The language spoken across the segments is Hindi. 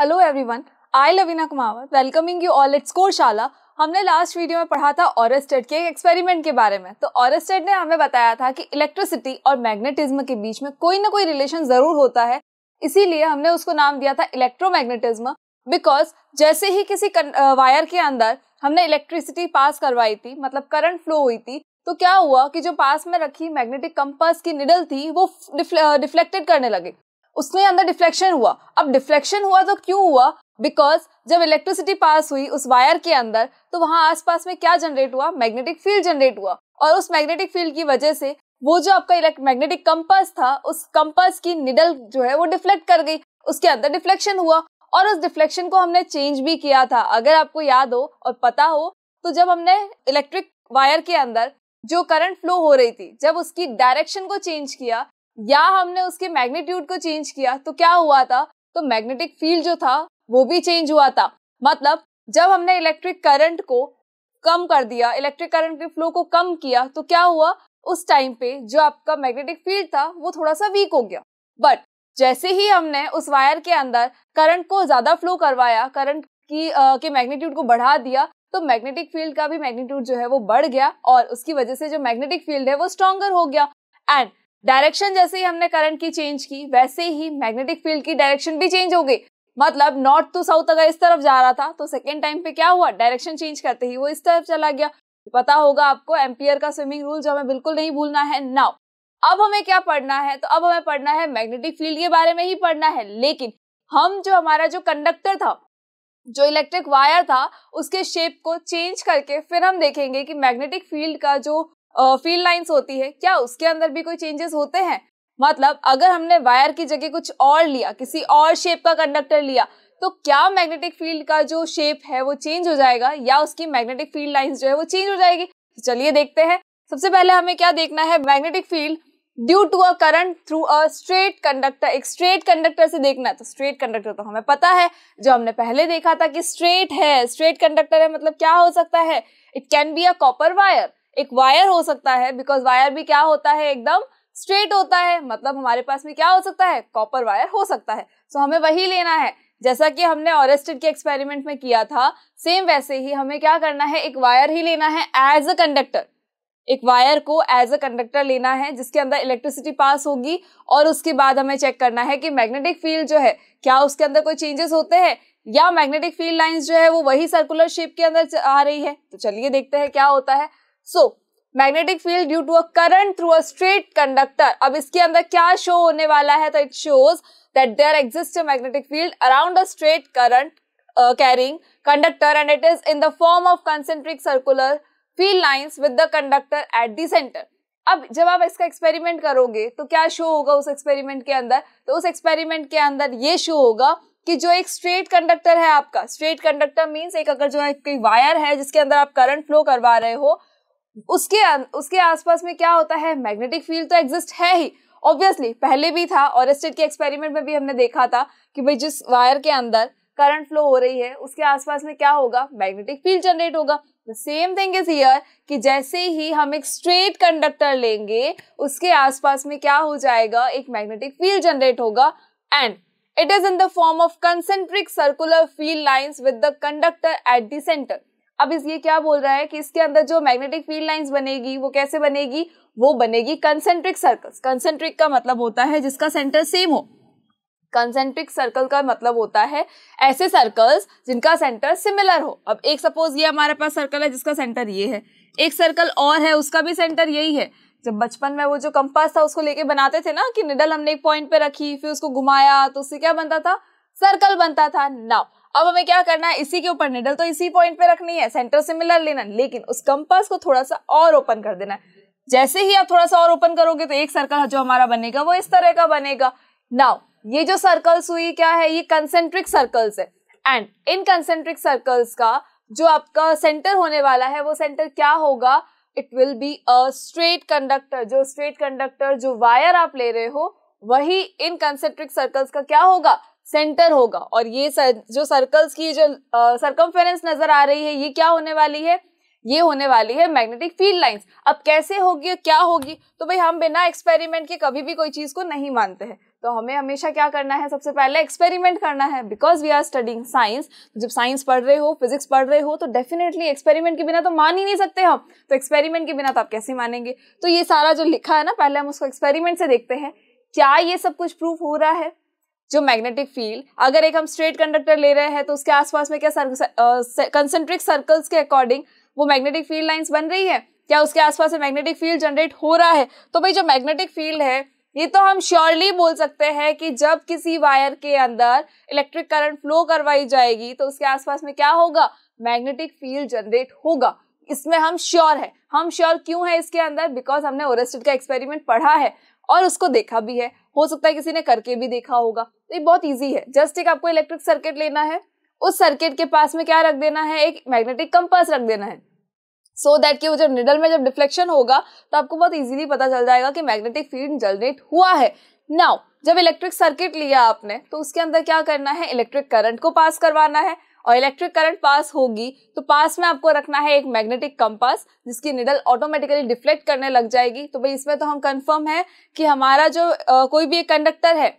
Hello everyone I Lavina Kumawat welcoming you all it's Korshala हमने लास्ट वीडियो में पढ़ा था ऑरेस्टेड के एक एक्सपेरिमेंट के बारे में तो ऑरेस्टेड ने हमें बताया था कि इलेक्ट्रिसिटी और मैग्नेटिज्म के बीच में कोई ना कोई रिलेशन ज़रूर होता है इसीलिए हमने उसको नाम दिया था इलेक्ट्रोमैग्नेटिज्म बिकॉज जैसे ही किसी वायर के अंदर हमने इलेक्ट्रिसिटी पास करवाई थी मतलब करंट फ्लो हुई थी तो क्या हुआ कि जो पास में रखी मैग्नेटिक कंपास की निडल थी वो डिफ्लेक्टेड करने लगे उसमें अंदर डिफ्लेक्शन हुआ अब डिफ्लेक्शन हुआ तो क्यों हुआ बिकॉज जब इलेक्ट्रिसिटी पास हुई उस वायर के अंदर तो वहाँ आसपास में क्या जनरेट हुआ मैग्नेटिक फील्ड जनरेट हुआ और उस मैग्नेटिक फील्ड की वजह से वो जो आपका मैग्नेटिक कंपास था उस कंपास की निडल जो है वो डिफ्लेक्ट कर गई उसके अंदर डिफ्लेक्शन हुआ और उस डिफ्लेक्शन को हमने चेंज भी किया था अगर आपको याद हो और पता हो तो जब हमने इलेक्ट्रिक वायर के अंदर जो करंट फ्लो हो रही थी जब उसकी डायरेक्शन को चेंज किया या हमने उसके मैग्नीट्यूड को चेंज किया तो क्या हुआ था तो मैग्नेटिक फील्ड जो था वो भी चेंज हुआ था मतलब जब हमने इलेक्ट्रिक करंट को कम कर दिया इलेक्ट्रिक करंट के फ्लो को कम किया तो क्या हुआ उस टाइम पे जो आपका मैग्नेटिक फील्ड था वो थोड़ा सा वीक हो गया बट जैसे ही हमने उस वायर के अंदर करंट को ज्यादा फ्लो करवाया करंट की आ, के मैग्नीट्यूड को बढ़ा दिया तो मैग्नेटिक फील्ड का भी मैग्नीट्यूड जो है वो बढ़ गया और उसकी वजह से जो मैग्नेटिक फील्ड है वो स्ट्रॉन्गर हो गया एंड डायरेक्शन जैसे ही हमने करंट की चेंज की वैसे ही मैग्नेटिक फील्ड की डायरेक्शन भी चेंज हो गई मतलब नॉर्थ टू साउथ अगर इस तरफ जा रहा था तो सेकेंड टाइम पे क्या हुआ डायरेक्शन चेंज करते ही वो इस तरफ चला गया पता होगा आपको एम्पियर का स्विमिंग रूल जो हमें बिल्कुल नहीं भूलना है नाउ अब हमें क्या पढ़ना है तो अब हमें पढ़ना है मैग्नेटिक फील्ड के बारे में ही पढ़ना है लेकिन हम जो हमारा जो कंडक्टर था जो इलेक्ट्रिक वायर था उसके शेप को चेंज करके फिर हम देखेंगे कि मैग्नेटिक फील्ड का जो फील्ड लाइन्स होती है क्या उसके अंदर भी कोई चेंजेस होते हैं मतलब अगर हमने वायर की जगह कुछ और लिया किसी और शेप का कंडक्टर लिया तो क्या मैग्नेटिक फील्ड का जो शेप है वो चेंज हो जाएगा या उसकी मैग्नेटिक फील्ड लाइन्स जो है वो चेंज हो जाएगी तो चलिए देखते हैं सबसे पहले हमें क्या देखना है magnetic field due to a current through a straight conductor एक स्ट्रेट कंडक्टर से देखना है तो स्ट्रेट कंडक्टर तो हमें पता है जो हमने पहले देखा था कि स्ट्रेट है स्ट्रेट कंडक्टर है मतलब क्या हो सकता है it can be a copper wire एक वायर हो सकता है बिकॉज वायर भी क्या होता है एकदम स्ट्रेट होता है मतलब हमारे पास में क्या हो सकता है कॉपर वायर हो सकता है सो so, हमें वही लेना है जैसा कि हमने ऑरेस्टेड के एक्सपेरिमेंट में किया था सेम वैसे ही हमें क्या करना है एक वायर ही लेना है एज अ कंडक्टर एक वायर को एज अ कंडक्टर लेना है जिसके अंदर इलेक्ट्रिसिटी पास होगी और उसके बाद हमें चेक करना है कि मैग्नेटिक फील्ड जो है क्या उसके अंदर कोई चेंजेस होते हैं या मैग्नेटिक फील्ड लाइंस जो है वो वही सर्कुलर शेप के अंदर आ रही है तो चलिए देखते हैं क्या होता है so magnetic field due to a current through a straight conductor अब इसके अंदर क्या शो होने वाला है तो it shows that there exist a magnetic field around a straight current carrying conductor and it is in the form of concentric circular field lines with the conductor at the centre अब जब आप इसका एक्सपेरिमेंट करोगे तो क्या शो होगा उस एक्सपेरिमेंट के अंदर तो उस एक्सपेरिमेंट के अंदर ये शो होगा कि जो एक स्ट्रेट कंडक्टर है आपका स्ट्रेट कंडक्टर मींस एक अगर जो है कोई वायर है जिसके अंदर आप करंट फ्लो करवा रहे हो उसके उसके आसपास में क्या होता है मैग्नेटिक फील्ड तो एग्जिस्ट है ही ऑब्वियसली पहले भी था और स्टेट के एक्सपेरिमेंट में भी हमने देखा था कि भाई जिस वायर के अंदर करंट फ्लो हो रही है उसके आसपास में क्या होगा मैग्नेटिक फील्ड जनरेट होगा the same thing is here कि जैसे ही हम एक स्ट्रेट कंडक्टर लेंगे उसके आसपास में क्या हो जाएगा एक मैग्नेटिक फील्ड जनरेट होगा and it is in the form of concentric circular field lines with the conductor at the centre अब इस ये क्या बोल रहा है कि इसके अंदर जो मैग्नेटिक फील्ड लाइंस बनेगी वो कैसे बनेगी वो बनेगी कंसेंट्रिक सर्कल्स कंसेंट्रिक का मतलब होता है जिसका सेंटर सेम हो कंसेंट्रिक सर्कल का मतलब होता है ऐसे सर्कल्स जिनका सेंटर सिमिलर हो अब एक सपोज ये हमारे पास सर्कल है जिसका सेंटर ये है एक सर्कल और है उसका भी सेंटर यही है जब बचपन में वो जो कंपास था उसको लेके बनाते थे ना कि निडल हमने एक पॉइंट पे रखी फिर उसको घुमाया तो उससे क्या बनता था सर्कल बनता था नाउ अब हमें क्या करना है इसी के ऊपर निडल तो इसी पॉइंट पे रखनी है सेंटर से मिलर लेना लेकिन उस कंपास को थोड़ा सा और ओपन कर देना है जैसे ही आप थोड़ा सा और ओपन करोगे तो एक सर्कल जो हमारा बनेगा वो इस तरह का बनेगा नाउ ये जो सर्कल्स हुई क्या है ये कंसेंट्रिक सर्कल्स है एंड इन कंसेंट्रिक सर्कल्स का जो आपका सेंटर होने वाला है वो सेंटर क्या होगा it will be a straight conductor जो स्ट्रेट कंडक्टर जो वायर आप ले रहे हो वही इन कंसेंट्रिक सर्कल्स का क्या होगा सेंटर होगा और ये सर, जो सर्कल्स की जो सर्कमफेरेंस नजर आ रही है ये क्या होने वाली है ये होने वाली है मैग्नेटिक फील्ड लाइंस अब कैसे होगी क्या होगी तो भाई हम बिना एक्सपेरिमेंट के कभी भी कोई चीज़ को नहीं मानते हैं तो हमें हमेशा क्या करना है सबसे पहले एक्सपेरिमेंट करना है because we are studying science जब साइंस पढ़ रहे हो फिजिक्स पढ़ रहे हो तो डेफिनेटली एक्सपेरिमेंट के बिना तो मान ही नहीं सकते हम तो एक्सपेरिमेंट के बिना तो आप कैसे मानेंगे तो ये सारा जो लिखा है ना पहले हम उसको एक्सपेरिमेंट से देखते हैं क्या ये सब कुछ प्रूफ हो रहा है जो मैग्नेटिक फील्ड अगर एक हम स्ट्रेट कंडक्टर ले रहे हैं तो उसके आसपास में क्या कंसेंट्रिक सर्कल्स uh, के अकॉर्डिंग वो मैग्नेटिक फील्ड लाइंस बन रही है क्या उसके आसपास में मैग्नेटिक फील्ड जनरेट हो रहा है तो भाई जो मैग्नेटिक फील्ड है ये तो हम श्योरली बोल सकते हैं कि जब किसी वायर के अंदर इलेक्ट्रिक करंट फ्लो करवाई जाएगी तो उसके आसपास में क्या होगा मैग्नेटिक फील्ड जनरेट होगा इसमें हम श्योर है हम श्योर क्यों है इसके अंदर बिकॉज हमने ओरेस्टेड का एक्सपेरिमेंट पढ़ा है और उसको देखा भी है हो सकता है किसी ने करके भी देखा होगा तो ये बहुत ईजी है जस्ट एक आपको इलेक्ट्रिक सर्किट लेना है उस सर्किट के पास में क्या रख देना है एक मैग्नेटिक कंपास रख देना है सो so दैट कि वो जब निडल में जब डिफ्लेक्शन होगा तो आपको बहुत इजीली पता चल जाएगा कि मैग्नेटिक फील्ड जनरेट हुआ है नाउ जब इलेक्ट्रिक सर्किट लिया आपने तो उसके अंदर क्या करना है इलेक्ट्रिक करंट को पास करवाना है और इलेक्ट्रिक करंट पास होगी तो पास में आपको रखना है एक मैग्नेटिक कंपास जिसकी निडल ऑटोमेटिकली डिफ्लेक्ट करने लग जाएगी तो भाई इसमें तो हम कंफर्म है कि हमारा जो आ, कोई भी एक कंडक्टर है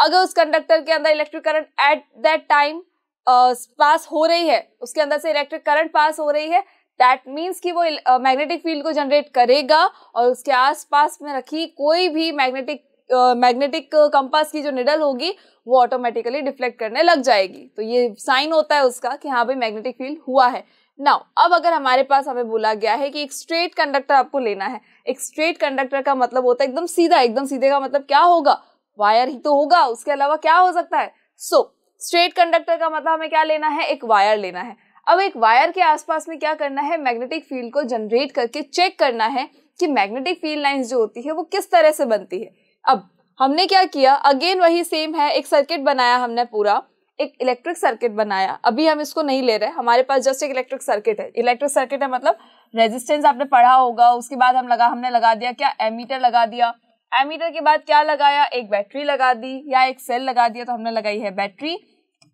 अगर उस कंडक्टर के अंदर electric current at that time pass हो रही है उसके अंदर से इलेक्ट्रिक करंट पास हो रही है दैट मीन्स कि वो मैग्नेटिक फील्ड को जनरेट करेगा और उसके आसपास में रखी कोई भी मैग्नेटिक मैग्नेटिक कंपास की जो निडल होगी वो ऑटोमेटिकली डिफ्लेक्ट करने लग जाएगी तो ये साइन होता है उसका कि हाँ भाई मैग्नेटिक फील्ड हुआ है नाउ अब अगर हमारे पास हमें बोला गया है कि एक स्ट्रेट कंडक्टर आपको लेना है एक स्ट्रेट कंडक्टर का मतलब होता है एकदम सीधा एकदम सीधे का मतलब क्या होगा वायर ही तो होगा उसके अलावा क्या हो सकता है सो स्ट्रेट कंडक्टर का मतलब हमें क्या लेना है एक वायर लेना है अब एक वायर के आसपास में क्या करना है मैग्नेटिक फील्ड को जनरेट करके चेक करना है कि मैग्नेटिक फील्ड लाइंस जो होती है वो किस तरह से बनती है अब हमने क्या किया अगेन वही सेम है एक सर्किट बनाया हमने पूरा एक इलेक्ट्रिक सर्किट बनाया अभी हम इसको नहीं ले रहे हमारे पास जस्ट एक इलेक्ट्रिक सर्किट है इलेक्ट्रिक सर्किट है मतलब रेजिस्टेंस आपने पढ़ा होगा उसके बाद हम लगा हमने लगा दिया क्या एमीटर लगा दिया एमीटर के बाद क्या लगाया एक बैटरी लगा दी या एक सेल लगा दिया तो हमने लगाई है बैटरी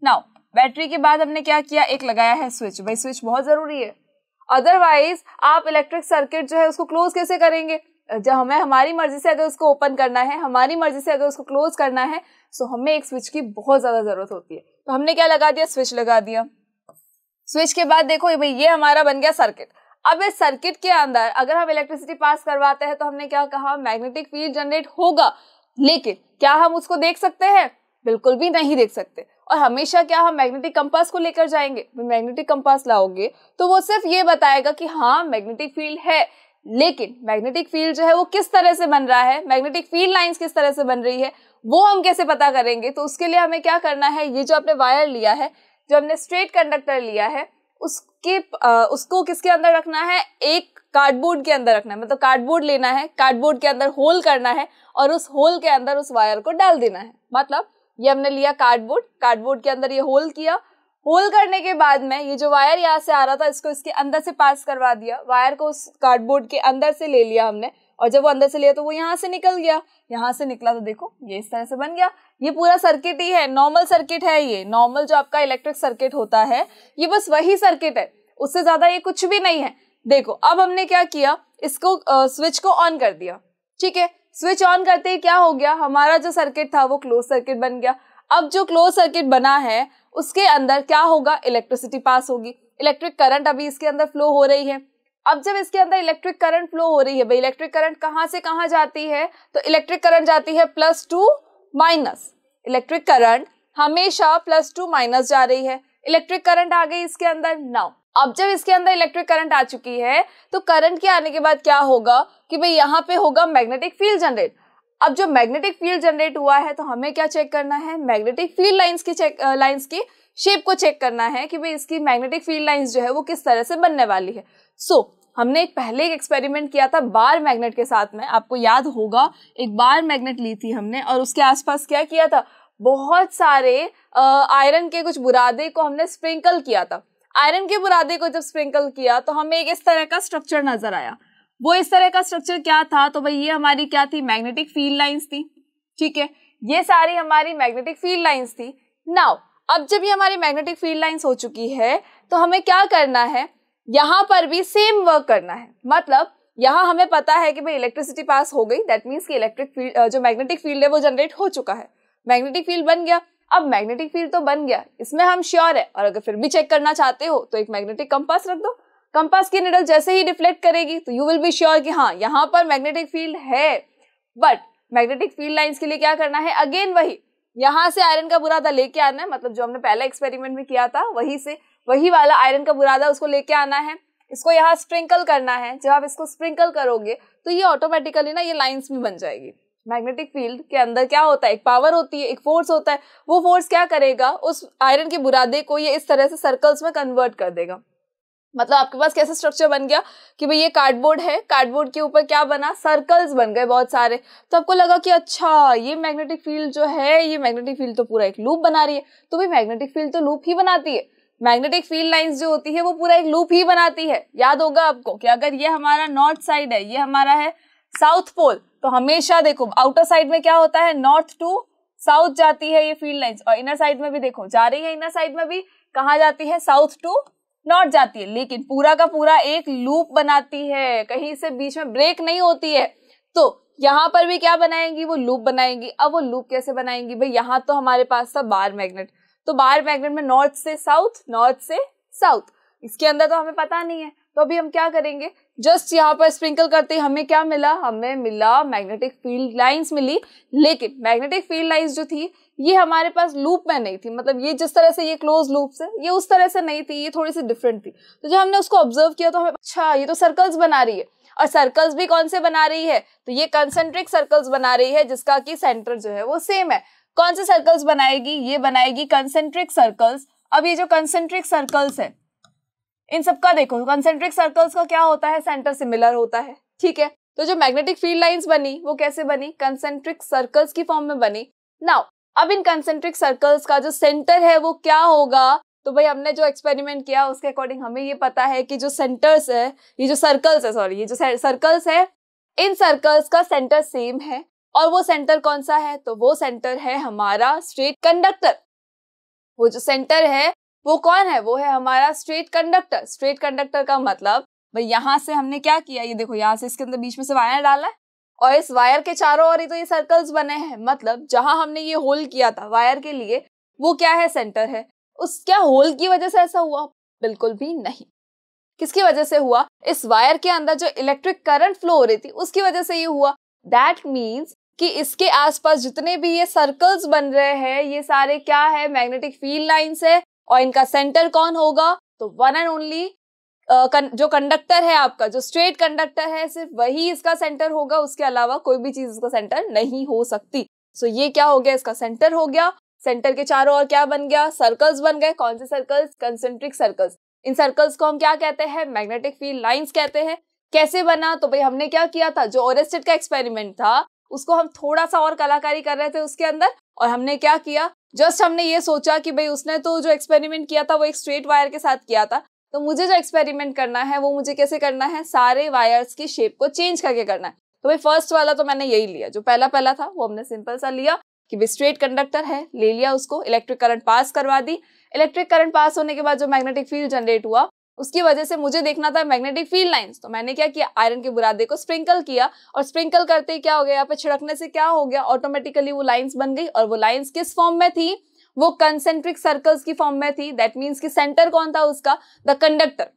नाउ बैटरी के बाद हमने क्या किया एक लगाया है स्विच भाई स्विच बहुत ज़रूरी है अदरवाइज आप इलेक्ट्रिक सर्किट जो है उसको क्लोज कैसे करेंगे जब हमें हमारी मर्जी से अगर उसको ओपन करना है हमारी मर्जी से अगर उसको क्लोज करना है सो हमें एक स्विच की बहुत ज़्यादा ज़रूरत होती है तो हमने क्या लगा दिया स्विच लगा दिया स्विच के बाद देखो भाई ये हमारा बन गया सर्किट अब इस सर्किट के अंदर अगर हम इलेक्ट्रिसिटी पास करवाते हैं तो हमने क्या कहा मैग्नेटिक फील्ड जनरेट होगा लेकिन क्या हम उसको देख सकते हैं बिल्कुल भी नहीं देख सकते और हमेशा क्या हम मैग्नेटिक कंपास को लेकर जाएंगे मैग्नेटिक कंपास लाओगे तो वो सिर्फ ये बताएगा कि हाँ मैग्नेटिक फील्ड है लेकिन मैग्नेटिक फील्ड जो है वो किस तरह से बन रहा है मैग्नेटिक फील्ड लाइंस किस तरह से बन रही है वो हम कैसे पता करेंगे तो उसके लिए हमें क्या करना है ये जो आपने वायर लिया है जो हमने स्ट्रेट कंडक्टर लिया है उसके आ, उसको किसके अंदर रखना है एक कार्डबोर्ड के अंदर रखना है मतलब कार्डबोर्ड लेना है कार्डबोर्ड के अंदर होल करना है और उस होल के अंदर उस वायर को डाल देना है मतलब ये हमने लिया कार्डबोर्ड कार्डबोर्ड के अंदर ये होल किया होल करने के बाद में ये जो वायर यहाँ से आ रहा था इसको इसके अंदर से पास करवा दिया वायर को उस कार्डबोर्ड के अंदर से ले लिया हमने और जब वो अंदर से लिया तो वो यहाँ से निकल गया यहाँ से निकला तो देखो ये इस तरह से बन गया ये पूरा सर्किट ही है नॉर्मल सर्किट है ये नॉर्मल जो आपका इलेक्ट्रिक सर्किट होता है ये बस वही सर्किट है उससे ज़्यादा ये कुछ भी नहीं है देखो अब हमने क्या किया इसको स्विच को ऑन कर दिया ठीक है स्विच ऑन करते ही क्या हो गया हमारा जो सर्किट था वो क्लोज सर्किट बन गया अब जो क्लोज सर्किट बना है उसके अंदर क्या होगा इलेक्ट्रिसिटी पास होगी इलेक्ट्रिक करंट अभी इसके अंदर फ्लो हो रही है अब जब इसके अंदर इलेक्ट्रिक करंट फ्लो हो रही है भाई इलेक्ट्रिक करंट कहाँ से कहाँ जाती है तो इलेक्ट्रिक करंट जाती है plus to minus electric current हमेशा प्लस टू माइनस जा रही है इलेक्ट्रिक करंट आ गई इसके अंदर नाउ अब जब इसके अंदर इलेक्ट्रिक करंट आ चुकी है तो करंट के आने के बाद क्या होगा कि भाई यहाँ पे होगा मैग्नेटिक फील्ड जनरेट अब जो मैग्नेटिक फील्ड जनरेट हुआ है तो हमें क्या चेक करना है मैग्नेटिक फील्ड लाइंस की चेक लाइंस की शेप को चेक करना है कि भाई इसकी मैग्नेटिक फील्ड लाइंस जो है वो किस तरह से बनने वाली है सो so, हमने एक पहले एक एक्सपेरिमेंट किया था बार मैग्नेट के साथ में आपको याद होगा एक बार मैग्नेट ली थी हमने और उसके आसपास क्या किया था बहुत सारे आयरन के कुछ बुरादे को हमने स्प्रिंकल किया था आयरन के बुरादे को जब स्प्रिंकल किया तो हमें एक इस तरह का स्ट्रक्चर नजर आया वो इस तरह का स्ट्रक्चर क्या था तो भाई ये हमारी क्या थी मैग्नेटिक फील्ड लाइंस थी ठीक है ये सारी हमारी मैग्नेटिक फील्ड लाइंस थी नाउ अब जब ये हमारी मैग्नेटिक फील्ड लाइंस हो चुकी है तो हमें क्या करना है यहाँ पर भी सेम वर्क करना है मतलब यहाँ हमें पता है कि भाई इलेक्ट्रिसिटी पास हो गई दैट मीन्स कि इलेक्ट्रिक फील्ड जो मैग्नेटिक फील्ड है वो जनरेट हो चुका है मैग्नेटिक फील्ड बन गया अब मैग्नेटिक फील्ड तो बन गया इसमें हम श्योर है और अगर फिर भी चेक करना चाहते हो तो एक मैग्नेटिक कंपास रख दो कंपास की निडल जैसे ही डिफ्लेक्ट करेगी तो यू विल बी श्योर कि हाँ यहाँ पर मैग्नेटिक फील्ड है बट मैग्नेटिक फील्ड लाइन्स के लिए क्या करना है अगेन वही यहाँ से आयरन का बुरादा लेके आना है मतलब जो हमने पहला एक्सपेरिमेंट में किया था वही से वही वाला आयरन का बुरादा उसको लेके आना है इसको यहाँ स्प्रिंकल करना है जब आप इसको स्प्रिंकल करोगे तो ये ऑटोमेटिकली ना ये लाइन्स भी बन जाएगी मैग्नेटिक फील्ड के अंदर क्या होता है एक पावर होती है एक फोर्स होता है वो फोर्स क्या करेगा उस आयरन के बुरादे को ये इस तरह से सर्कल्स में कन्वर्ट कर देगा मतलब आपके पास कैसा स्ट्रक्चर बन गया कि भाई ये कार्डबोर्ड है कार्डबोर्ड के ऊपर क्या बना सर्कल्स बन गए बहुत सारे तो आपको लगा कि अच्छा ये मैग्नेटिक फील्ड जो है ये मैग्नेटिक फील्ड तो पूरा एक लूप बना रही है तो भाई मैग्नेटिक फील्ड तो लूप ही बनाती है मैग्नेटिक फील्ड लाइंस जो होती है वो पूरा एक लूप ही बनाती है याद होगा आपको कि अगर ये हमारा नॉर्थ साइड है ये हमारा है साउथ पोल तो हमेशा देखो आउटर साइड में क्या होता है नॉर्थ टू साउथ जाती है ये फील्ड लाइंस और इनर साइड में भी देखो जा रही है इनर साइड में भी कहाँ जाती है साउथ टू लौट जाती है लेकिन पूरा का पूरा एक लूप बनाती है कहीं से बीच में ब्रेक नहीं होती है तो यहाँ पर भी क्या बनाएंगी वो लूप बनाएंगी अब वो लूप कैसे बनाएंगी भाई यहाँ तो हमारे पास था बार मैग्नेट तो बार मैग्नेट में नॉर्थ से साउथ नॉर्थ से साउथ इसके अंदर तो हमें पता नहीं है तो अभी हम क्या करेंगे जस्ट यहाँ पर स्प्रिंकल करते हमें क्या मिला हमें मिला मैग्नेटिक फील्ड लाइंस मिली लेकिन मैग्नेटिक फील्ड लाइंस जो थी ये हमारे पास लूप में नहीं थी मतलब ये जिस तरह से ये क्लोज लूप से ये उस तरह से नहीं थी ये थोड़ी सी डिफरेंट थी तो जब हमने उसको ऑब्जर्व किया तो हमें अच्छा ये तो सर्कल्स बना रही है और सर्कल्स भी कौन से बना रही है तो ये कंसेंट्रिक सर्कल्स बना रही है जिसका कि सेंटर जो है वो सेम है कौन से सर्कल्स बनाएगी ये बनाएगी कंसेंट्रिक सर्कल्स अब ये जो कंसेंट्रिक सर्कल्स है इन सबका देखो कंसेंट्रिक सर्कल्स का क्या होता है सेंटर सिमिलर होता है ठीक है तो जो मैग्नेटिक फील्ड लाइंस बनी वो कैसे बनी कंसेंट्रिक सर्कल्स की फॉर्म में बनी नाउ अब इन कंसेंट्रिक सर्कल्स का जो सेंटर है वो क्या होगा तो भाई हमने जो एक्सपेरिमेंट किया उसके अकॉर्डिंग हमें ये पता है कि जो सेंटर्स है ये जो सर्कल्स है सॉरी ये जो सर्कल्स है इन सर्कल्स का सेंटर सेम है और वो सेंटर कौन सा है तो वो सेंटर है हमारा स्ट्रेट कंडक्टर वो जो सेंटर है वो कौन है वो है हमारा स्ट्रेट कंडक्टर स्ट्रेट कंडक्टर का मतलब भाई यहाँ से हमने क्या किया ये देखो यहाँ से इसके अंदर बीच में से वायर डाला है और इस वायर के चारों ओर ही तो ये सर्कल्स बने हैं मतलब जहां हमने ये होल किया था वायर के लिए वो क्या है सेंटर है उस क्या होल की वजह से ऐसा हुआ बिल्कुल भी नहीं किसकी वजह से हुआ इस वायर के अंदर जो इलेक्ट्रिक करंट फ्लो हो रही थी उसकी वजह से ये हुआ दैट मीन्स कि इसके आसपास जितने भी ये सर्कल्स बन रहे हैं ये सारे क्या है मैग्नेटिक फील्ड लाइन्स है और इनका सेंटर कौन होगा तो वन एंड ओनली जो कंडक्टर है आपका जो स्ट्रेट कंडक्टर है सिर्फ वही इसका सेंटर होगा उसके अलावा कोई भी चीज इसका सेंटर नहीं हो सकती सो so, ये क्या हो गया इसका सेंटर हो गया सेंटर के चारों ओर क्या बन गया सर्कल्स बन गए कौन से सर्कल्स कंसेंट्रिक सर्कल्स इन सर्कल्स को हम क्या कहते हैं मैग्नेटिक फील्ड लाइन्स कहते हैं कैसे बना तो भाई हमने क्या किया था जो ओरेस्टेड का एक्सपेरिमेंट था उसको हम थोड़ा सा और कलाकारी कर रहे थे उसके अंदर और हमने क्या किया जस्ट हमने ये सोचा कि भाई उसने तो जो एक्सपेरिमेंट किया था वो एक स्ट्रेट वायर के साथ किया था तो मुझे जो एक्सपेरिमेंट करना है वो मुझे कैसे करना है सारे वायर्स की शेप को चेंज करके करना है तो भाई फर्स्ट वाला तो मैंने यही लिया जो पहला पहला था वो हमने सिंपल सा लिया कि भाई स्ट्रेट कंडक्टर है ले लिया उसको इलेक्ट्रिक करंट पास करवा दी इलेक्ट्रिक करंट पास होने के बाद जो मैग्नेटिक फील्ड जनरेट हुआ उसकी वजह से मुझे देखना था मैग्नेटिक फील्ड लाइंस तो मैंने क्या किया आयरन के बुरादे को स्प्रिंकल किया और स्प्रिंकल करते ही क्या हो गया यहाँ पे छिड़कने से क्या हो गया ऑटोमेटिकली वो लाइंस बन गई और वो लाइंस किस फॉर्म में थी वो कंसेंट्रिक सर्कल्स की फॉर्म में थी दैट मीन्स की सेंटर कौन था उसका द कंडक्टर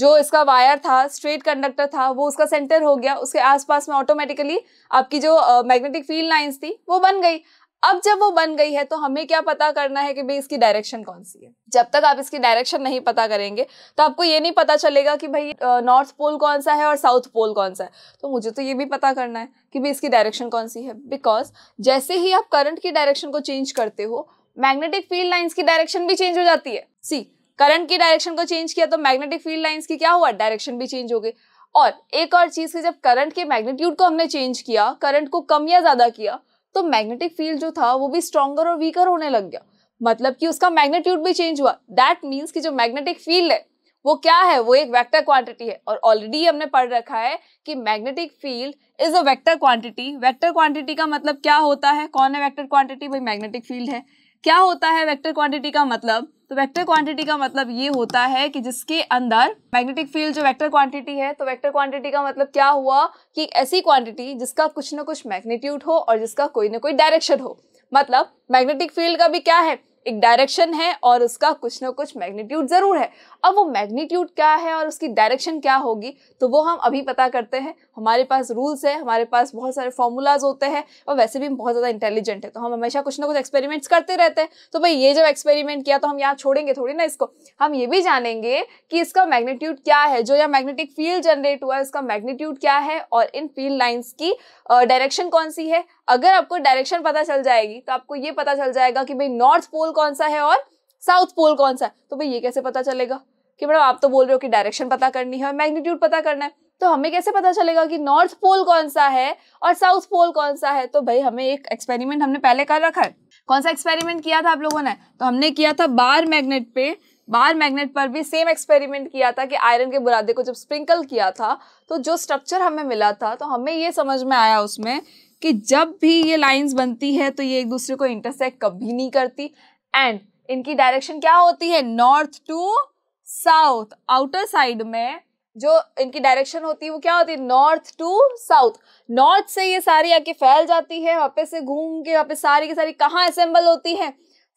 जो इसका वायर था स्ट्रेट कंडक्टर था वो उसका सेंटर हो गया उसके आसपास में ऑटोमेटिकली आपकी जो मैग्नेटिक फील्ड लाइंस थी वो बन गई अब जब वो बन गई है तो हमें क्या पता करना है कि भाई इसकी डायरेक्शन कौन सी है जब तक आप इसकी डायरेक्शन नहीं पता करेंगे तो आपको ये नहीं पता चलेगा कि भाई नॉर्थ पोल कौन सा है और साउथ पोल कौन सा है तो मुझे तो ये भी पता करना है कि भाई इसकी डायरेक्शन कौन सी है बिकॉज जैसे ही आप करंट की डायरेक्शन को चेंज करते हो मैग्नेटिक फील्ड लाइन्स की डायरेक्शन भी चेंज हो जाती है सी करंट की डायरेक्शन को चेंज किया तो मैग्नेटिक फील्ड लाइन्स की क्या हुआ डायरेक्शन भी चेंज हो गई और एक और चीज़ की जब करंट के मैग्नीट्यूड को हमने चेंज किया करंट को कम या ज़्यादा किया तो मैग्नेटिक फील्ड जो था वो भी स्ट्रॉन्गर और वीकर होने लग गया मतलब कि उसका मैग्नेट्यूड भी चेंज हुआ दैट मीन्स कि जो मैग्नेटिक फील्ड है वो क्या है वो एक वेक्टर क्वांटिटी है और ऑलरेडी हमने पढ़ रखा है कि magnetic field is a vector quantity vector quantity का मतलब क्या होता है कौन है वेक्टर क्वांटिटी भाई मैग्नेटिक फील्ड है क्या होता है वेक्टर क्वांटिटी का मतलब तो वेक्टर क्वांटिटी का मतलब ये होता है कि जिसके अंदर मैग्नेटिक फील्ड जो वेक्टर क्वांटिटी है तो वेक्टर क्वांटिटी का मतलब क्या हुआ कि ऐसी क्वांटिटी जिसका कुछ ना कुछ मैग्नीट्यूड हो और जिसका कोई ना कोई डायरेक्शन हो मतलब मैग्नेटिक फील्ड का भी क्या है एक डायरेक्शन है और उसका कुछ ना कुछ मैग्नीट्यूड ज़रूर है अब वो मैग्नीट्यूड क्या है और उसकी डायरेक्शन क्या होगी तो वो हम अभी पता करते हैं हमारे पास रूल्स है हमारे पास बहुत सारे फॉर्मूलाज होते हैं और वैसे भी हम बहुत ज़्यादा इंटेलिजेंट है तो हम हमेशा कुछ ना कुछ एक्सपेरिमेंट्स करते रहते हैं तो भाई ये जब एक्सपेरिमेंट किया तो हम यहाँ छोड़ेंगे थोड़ी ना इसको हम ये भी जानेंगे कि इसका मैग्नीट्यूड क्या है जो यह मैग्नेटिक फील्ड जनरेट हुआ है इसका मैग्नीट्यूड क्या है और इन फील्ड लाइन्स की डायरेक्शन कौन सी है अगर आपको डायरेक्शन पता चल जाएगी तो आपको ये पता चल जाएगा कि भाई नॉर्थ पोल कौन सा है और साउथ पोल कौन सा है तो भाई ये कैसे पता चलेगा कि मैडम आप तो बोल रहे हो कि डायरेक्शन पता करनी है मैग्नीट्यूड पता करना है तो हमें कैसे पता चलेगा कि नॉर्थ पोल कौन सा है और साउथ पोल कौन सा है तो भाई हमें एक एक्सपेरिमेंट हमने पहले कर रखा है कौन सा एक्सपेरिमेंट किया था आप लोगों ने तो हमने किया था बार मैग्नेट पे बार मैग्नेट पर भी सेम एक्सपेरिमेंट किया था कि आयरन के बुरादे को जब स्प्रिंकल किया था तो जो स्ट्रक्चर हमें मिला था तो हमें ये समझ में आया उसमें कि जब भी ये लाइंस बनती है तो ये एक दूसरे को इंटरसेक्ट कभी नहीं करती एंड इनकी डायरेक्शन क्या होती है north to south outer side में जो इनकी डायरेक्शन होती है वो क्या होती है नॉर्थ टू साउथ नॉर्थ से ये सारी आके फैल जाती है वापस से घूम के वापस सारी की सारी कहाँ असेंबल होती है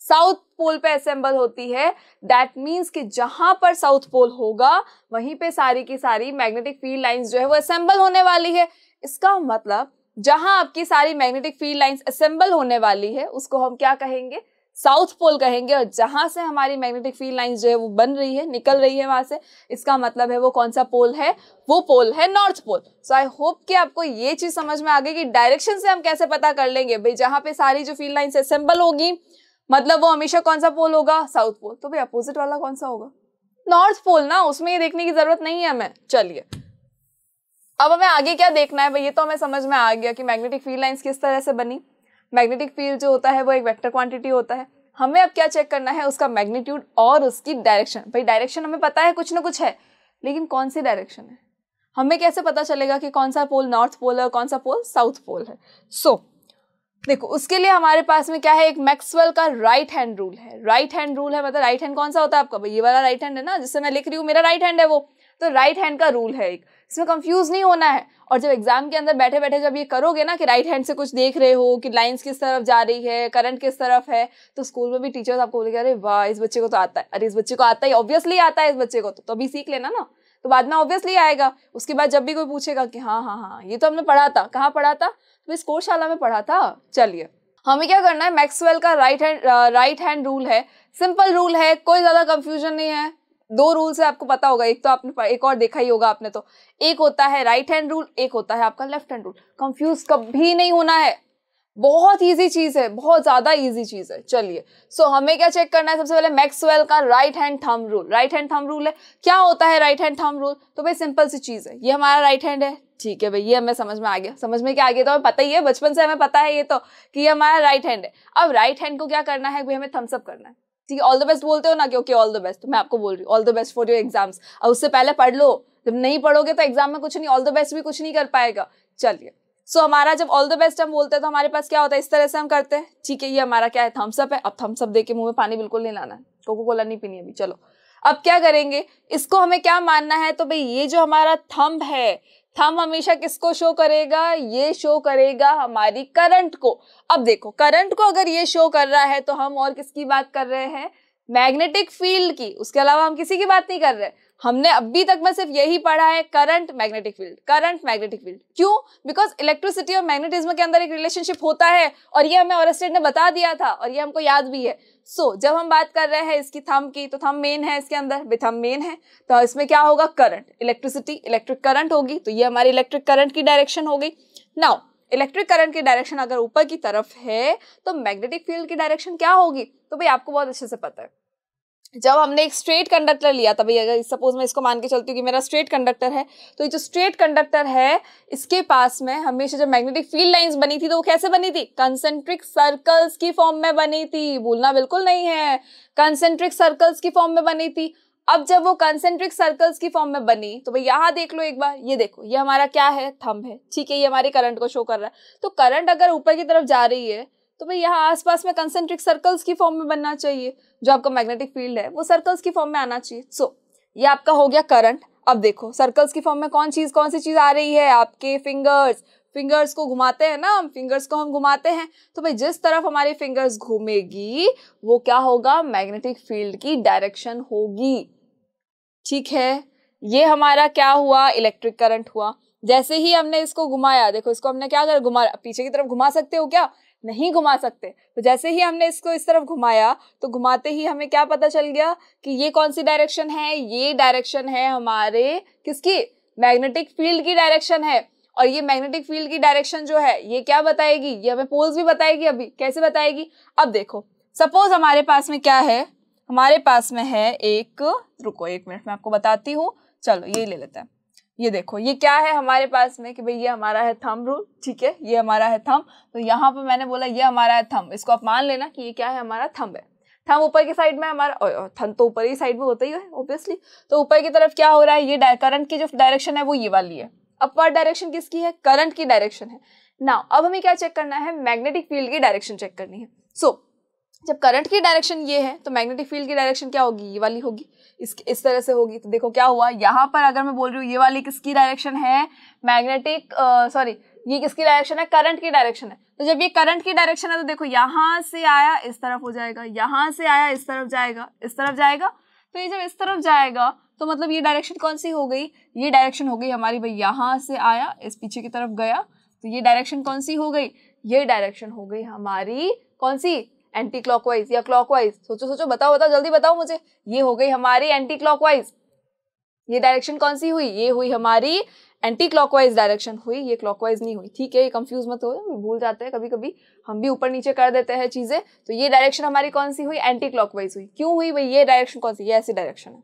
साउथ पोल पे असेंबल होती है दैट मीन्स कि जहां पर साउथ पोल होगा वहीं पे सारी की सारी मैग्नेटिक फील्ड लाइंस जो है वो असेंबल होने वाली है इसका मतलब जहां आपकी सारी मैग्नेटिक फील्ड लाइंस असेंबल होने वाली है उसको हम क्या कहेंगे साउथ पोल कहेंगे और जहां से हमारी मैग्नेटिक फील्ड लाइंस जो है वो बन रही है निकल रही है वहां से इसका मतलब है वो कौन सा पोल है वो पोल है north pole so I hope कि आपको ये चीज समझ में आ गई कि डायरेक्शन से हम कैसे पता कर लेंगे भाई जहां पे सारी जो फील्ड लाइन्स असेंबल होगी मतलब वो हमेशा कौन सा पोल होगा साउथ पोल तो भाई अपोजिट वाला कौन सा होगा नॉर्थ पोल ना उसमें ये देखने की जरूरत नहीं है हमें चलिए अब हमें आगे क्या देखना है भाई ये तो हमें समझ में आ गया कि मैग्नेटिक फील्ड लाइन्स किस तरह से बनी मैग्नेटिक फील्ड जो होता है वो एक वेक्टर क्वांटिटी होता है हमें अब क्या चेक करना है उसका मैग्नीट्यूड और उसकी डायरेक्शन भाई डायरेक्शन हमें पता है कुछ ना कुछ है लेकिन कौन सी डायरेक्शन है हमें कैसे पता चलेगा कि कौन सा पोल नॉर्थ पोल है और कौन सा पोल साउथ पोल है सो so, देखो उसके लिए हमारे पास में क्या है एक मैक्सवेल का राइट हैंड रूल है राइट हैंड रूल है मतलब राइट हैंड कौन सा होता है आपका भाई ये वाला राइट हैंड है ना जिससे मैं लिख रही हूँ मेरा राइट हैंड है वो तो राइट हैंड का रूल है एक इसमें कंफ्यूज नहीं होना है और जब एग्जाम के अंदर बैठे बैठे जब ये करोगे ना कि राइट हैंड से कुछ देख रहे हो कि लाइंस किस तरफ जा रही है करंट किस तरफ है तो स्कूल में भी टीचर्स आपको बोलेंगे अरे वाह इस बच्चे को तो आता है अरे इस बच्चे को आता है ऑब्वियसली आता है इस बच्चे को तो, तो अभी तो सीख लेना ना तो बाद में ऑब्वियसली आएगा उसके बाद जब भी कोई पूछेगा कि हाँ हाँ हाँ ये तो हमने पढ़ा था कहाँ पढ़ा था तो इस कोर्सशाला में पढ़ा था चलिए हमें क्या करना है मैक्सवेल का right hand right hand rule है सिंपल रूल है कोई ज़्यादा कंफ्यूजन नहीं है दो रूल्स है आपको पता होगा एक तो आपने एक और देखा ही होगा आपने तो एक होता है राइट हैंड रूल एक होता है आपका लेफ्ट हैंड रूल कंफ्यूज कभी नहीं होना है बहुत इजी चीज है बहुत ज्यादा इजी चीज है चलिए सो so, हमें क्या चेक करना है सबसे पहले मैक्सवेल का right hand thumb rule right hand thumb rule है क्या होता है राइट हैंड थम रूल तो भाई सिंपल सी चीज है ये हमारा राइट हैंड है ठीक है भाई ये हमें समझ में आ गया समझ में क्या आ गया तो हमें पता ही है बचपन से हमें पता है ये तो कि ये हमारा राइट हैंड है अब राइट हैंड को क्या करना है भाई हमें थम्सअप करना है ठीक है ऑल द बेस्ट बोलते हो ना कि ओके ऑल द बेस्ट मैं आपको बोल रही हूँ all the best for your exams और उससे पहले पढ़ लो जब नहीं पढ़ोगे तो एग्जाम में कुछ नहीं ऑल द बेस्ट भी कुछ नहीं कर पाएगा चलिए सो so, हमारा जब ऑल द बेस्ट हम बोलते हैं तो हमारे पास क्या होता है इस तरह से हम करते हैं ठीक है ये हमारा क्या है थम्सअप है अब थम्सअप दे के मुंह में पानी बिल्कुल नहीं लाना है कोको कोला नहीं पीनी अभी चलो अब क्या करेंगे इसको हमें क्या मानना है तो भाई ये जो हमारा थम्ब है हम हमेशा किसको शो करेगा ये शो करेगा हमारी करंट को अब देखो करंट को अगर ये शो कर रहा है तो हम और किसकी बात कर रहे हैं मैग्नेटिक फील्ड की उसके अलावा हम किसी की बात नहीं कर रहे हमने अभी तक में सिर्फ यही पढ़ा है current magnetic field current magnetic field क्यों बिकॉज इलेक्ट्रिसिटी और मैग्नेटिज्म के अंदर एक रिलेशनशिप होता है और ये हमें ओरेस्टेड ने बता दिया था और ये हमको याद भी है सो so, जब हम बात कर रहे हैं इसकी थम की तो थम मेन है इसके अंदर थम मेन है तो इसमें क्या होगा करंट इलेक्ट्रिसिटी इलेक्ट्रिक करंट होगी तो ये हमारी इलेक्ट्रिक करंट की डायरेक्शन हो गई नाउ इलेक्ट्रिक करंट की डायरेक्शन अगर ऊपर की तरफ है तो मैग्नेटिक फील्ड की डायरेक्शन क्या होगी तो भाई आपको बहुत अच्छे से पता है जब हमने एक स्ट्रेट कंडक्टर लिया था भैया अगर सपोज मैं इसको मान के चलती हूँ कि मेरा स्ट्रेट कंडक्टर है तो ये जो स्ट्रेट कंडक्टर है इसके पास में हमेशा जब मैग्नेटिक फील्ड लाइंस बनी थी तो वो कैसे बनी थी कंसेंट्रिक सर्कल्स की फॉर्म में बनी थी भूलना बिल्कुल नहीं है कंसेंट्रिक सर्कल्स की फॉर्म में बनी थी अब जब वो कंसेंट्रिक सर्कल्स की फॉर्म में बनी तो भाई यहाँ देख लो एक बार ये देखो ये हमारा क्या है थम है ठीक है ये हमारे करंट को शो कर रहा है तो करंट अगर ऊपर की तरफ जा रही है तो भाई यहाँ आसपास में कंसेंट्रिक सर्कल्स की फॉर्म में बनना चाहिए जो आपका मैग्नेटिक फील्ड है वो सर्कल्स की फॉर्म में आना चाहिए सो so, ये आपका हो गया करंट अब देखो सर्कल्स की फॉर्म में कौन चीज़ कौन सी चीज़ आ रही है आपके फिंगर्स फिंगर्स को घुमाते हैं ना हम फिंगर्स को हम घुमाते हैं तो भाई जिस तरफ हमारी फिंगर्स घूमेगी वो क्या होगा मैग्नेटिक फील्ड की डायरेक्शन होगी ठीक है ये हमारा क्या हुआ इलेक्ट्रिक करंट हुआ जैसे ही हमने इसको घुमाया देखो इसको हमने क्या कर घुमा पीछे की तरफ घुमा सकते हो क्या नहीं घुमा सकते तो जैसे ही हमने इसको इस तरफ घुमाया तो घुमाते ही हमें क्या पता चल गया कि ये कौन सी डायरेक्शन है ये डायरेक्शन है हमारे किसकी मैग्नेटिक फील्ड की डायरेक्शन है और ये मैग्नेटिक फील्ड की डायरेक्शन जो है ये क्या बताएगी ये हमें पोल्स भी बताएगी अभी कैसे बताएगी अब देखो सपोज हमारे पास में क्या है हमारे पास में है एक रुको एक मिनट मैं आपको बताती हूँ चलो ये ले लेते हैं ये देखो ये क्या है हमारे पास में कि भाई ये हमारा है थम रूल ठीक है ये हमारा है थम तो यहाँ पर मैंने बोला ये हमारा है थम इसको आप मान लेना कि ये क्या है हमारा थम है थम ऊपर की साइड में हमारा थम तो ऊपर ही साइड में होता ही है ऑब्वियसली तो ऊपर की तरफ क्या हो रहा है ये करंट की जो डायरेक्शन है वो ये वाली है अपवर्ड डायरेक्शन किसकी है करंट की डायरेक्शन है ना अब हमें क्या चेक करना है मैग्नेटिक फील्ड की डायरेक्शन चेक करनी है सो so, जब करंट की डायरेक्शन ये है तो मैग्नेटिक फील्ड की डायरेक्शन क्या होगी ये वाली होगी इस इस तरह से होगी तो देखो क्या हुआ यहाँ पर अगर मैं बोल रही हूँ ये वाली किसकी डायरेक्शन है मैग्नेटिक सॉरी ये किसकी डायरेक्शन है करंट की डायरेक्शन है तो जब ये करंट की डायरेक्शन है तो देखो यहाँ से आया इस तरफ हो जाएगा यहाँ से आया इस तरफ जाएगा इस तरफ जाएगा तो ये जब इस तरफ जाएगा तो मतलब ये डायरेक्शन कौन सी हो गई ये डायरेक्शन हो गई हमारी भाई यहाँ से आया इस पीछे की तरफ गया तो ये डायरेक्शन कौन सी हो गई ये डायरेक्शन हो गई हमारी कौन सी एंटी क्लॉकवाइज या क्लॉकवाइज सोचो सोचो बताओ बताओ जल्दी बताओ मुझे ये हो गई हमारी एंटी क्लॉकवाइज ये डायरेक्शन कौन सी हुई ये हुई हमारी एंटी क्लॉकवाइज डायरेक्शन हुई ये क्लॉकवाइज नहीं हुई ठीक है ये कंफ्यूज मत हो भूल जाते हैं कभी कभी हम भी ऊपर नीचे कर देते हैं चीज़ें तो ये डायरेक्शन हमारी कौन सी हुई एंटी क्लॉकवाइज हुई क्यों हुई भाई ये डायरेक्शन कौन सी ये ऐसी डायरेक्शन है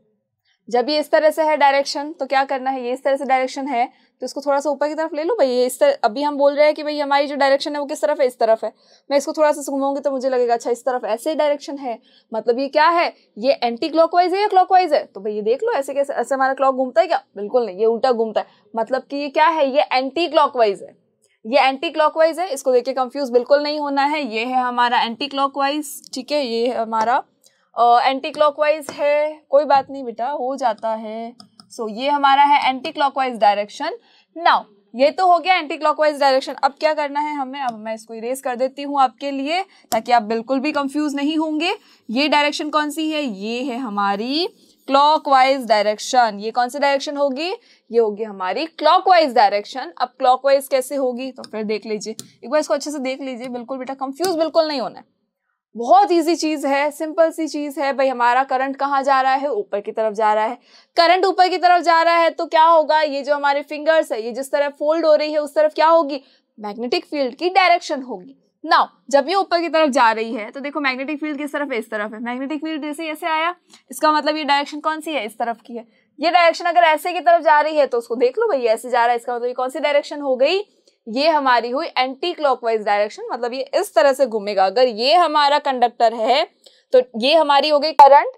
जब ये इस तरह से है डायरेक्शन तो क्या करना है ये इस तरह से डायरेक्शन है तो इसको थोड़ा सा ऊपर की तरफ ले लो भाई ये इस तरह अभी हम बोल रहे हैं कि भाई हमारी जो डायरेक्शन है वो किस तरफ है इस तरफ है मैं इसको थोड़ा सा घुमाऊंगी तो मुझे लगेगा अच्छा इस तरफ ऐसे डायरेक्शन है मतलब ये क्या है ये एंटी क्लॉक है या क्लॉक है तो भाई ये देख लो ऐसे कैसे ऐसे हमारा क्लॉक घूमता है क्या बिल्कुल नहीं ये उल्टा घूमता है मतलब कि ये क्या है ये एंटी क्लॉक है ये एंटी क्लॉक है इसको देखिए कंफ्यूज बिल्कुल नहीं होना है ये है हमारा एंटी क्लॉक ठीक है ये हमारा एंटी क्लॉक है कोई बात नहीं बेटा हो जाता है सो so, ये हमारा है एंटी क्लॉकवाइज डायरेक्शन नाउ ये तो हो गया एंटी क्लॉकवाइज डायरेक्शन अब क्या करना है हमें अब मैं इसको इरेज कर देती हूँ आपके लिए ताकि आप बिल्कुल भी कंफ्यूज नहीं होंगे ये डायरेक्शन कौन सी है ये है हमारी क्लॉकवाइज डायरेक्शन ये कौन सी डायरेक्शन होगी ये होगी हमारी क्लॉकवाइज डायरेक्शन अब क्लॉकवाइज कैसे होगी तो फिर देख लीजिए एक बार इसको अच्छे से देख लीजिए बिल्कुल बेटा कंफ्यूज बिल्कुल नहीं होना है बहुत इजी चीज़ है सिंपल सी चीज़ है भाई हमारा करंट कहाँ जा रहा है ऊपर की तरफ जा रहा है करंट ऊपर की तरफ जा रहा है तो क्या होगा ये जो हमारे फिंगर्स है ये जिस तरफ फोल्ड हो रही है उस तरफ क्या होगी मैग्नेटिक फील्ड की डायरेक्शन होगी नाउ जब ये ऊपर की तरफ जा रही है तो देखो मैग्नेटिक फील्ड किस तरफ है इस तरफ है मैग्नेटिक फील्ड जैसे ऐसे आया इसका मतलब ये डायरेक्शन कौन सी है इस तरफ की है ये डायरेक्शन अगर ऐसे की तरफ जा रही है तो उसको देख लो भाई ऐसे जा रहा है इसका मतलब ये कौन सी डायरेक्शन हो गई ये हमारी हुई एंटी क्लॉकवाइज डायरेक्शन मतलब ये इस तरह से घूमेगा अगर ये हमारा कंडक्टर है तो ये हमारी हो गई करंट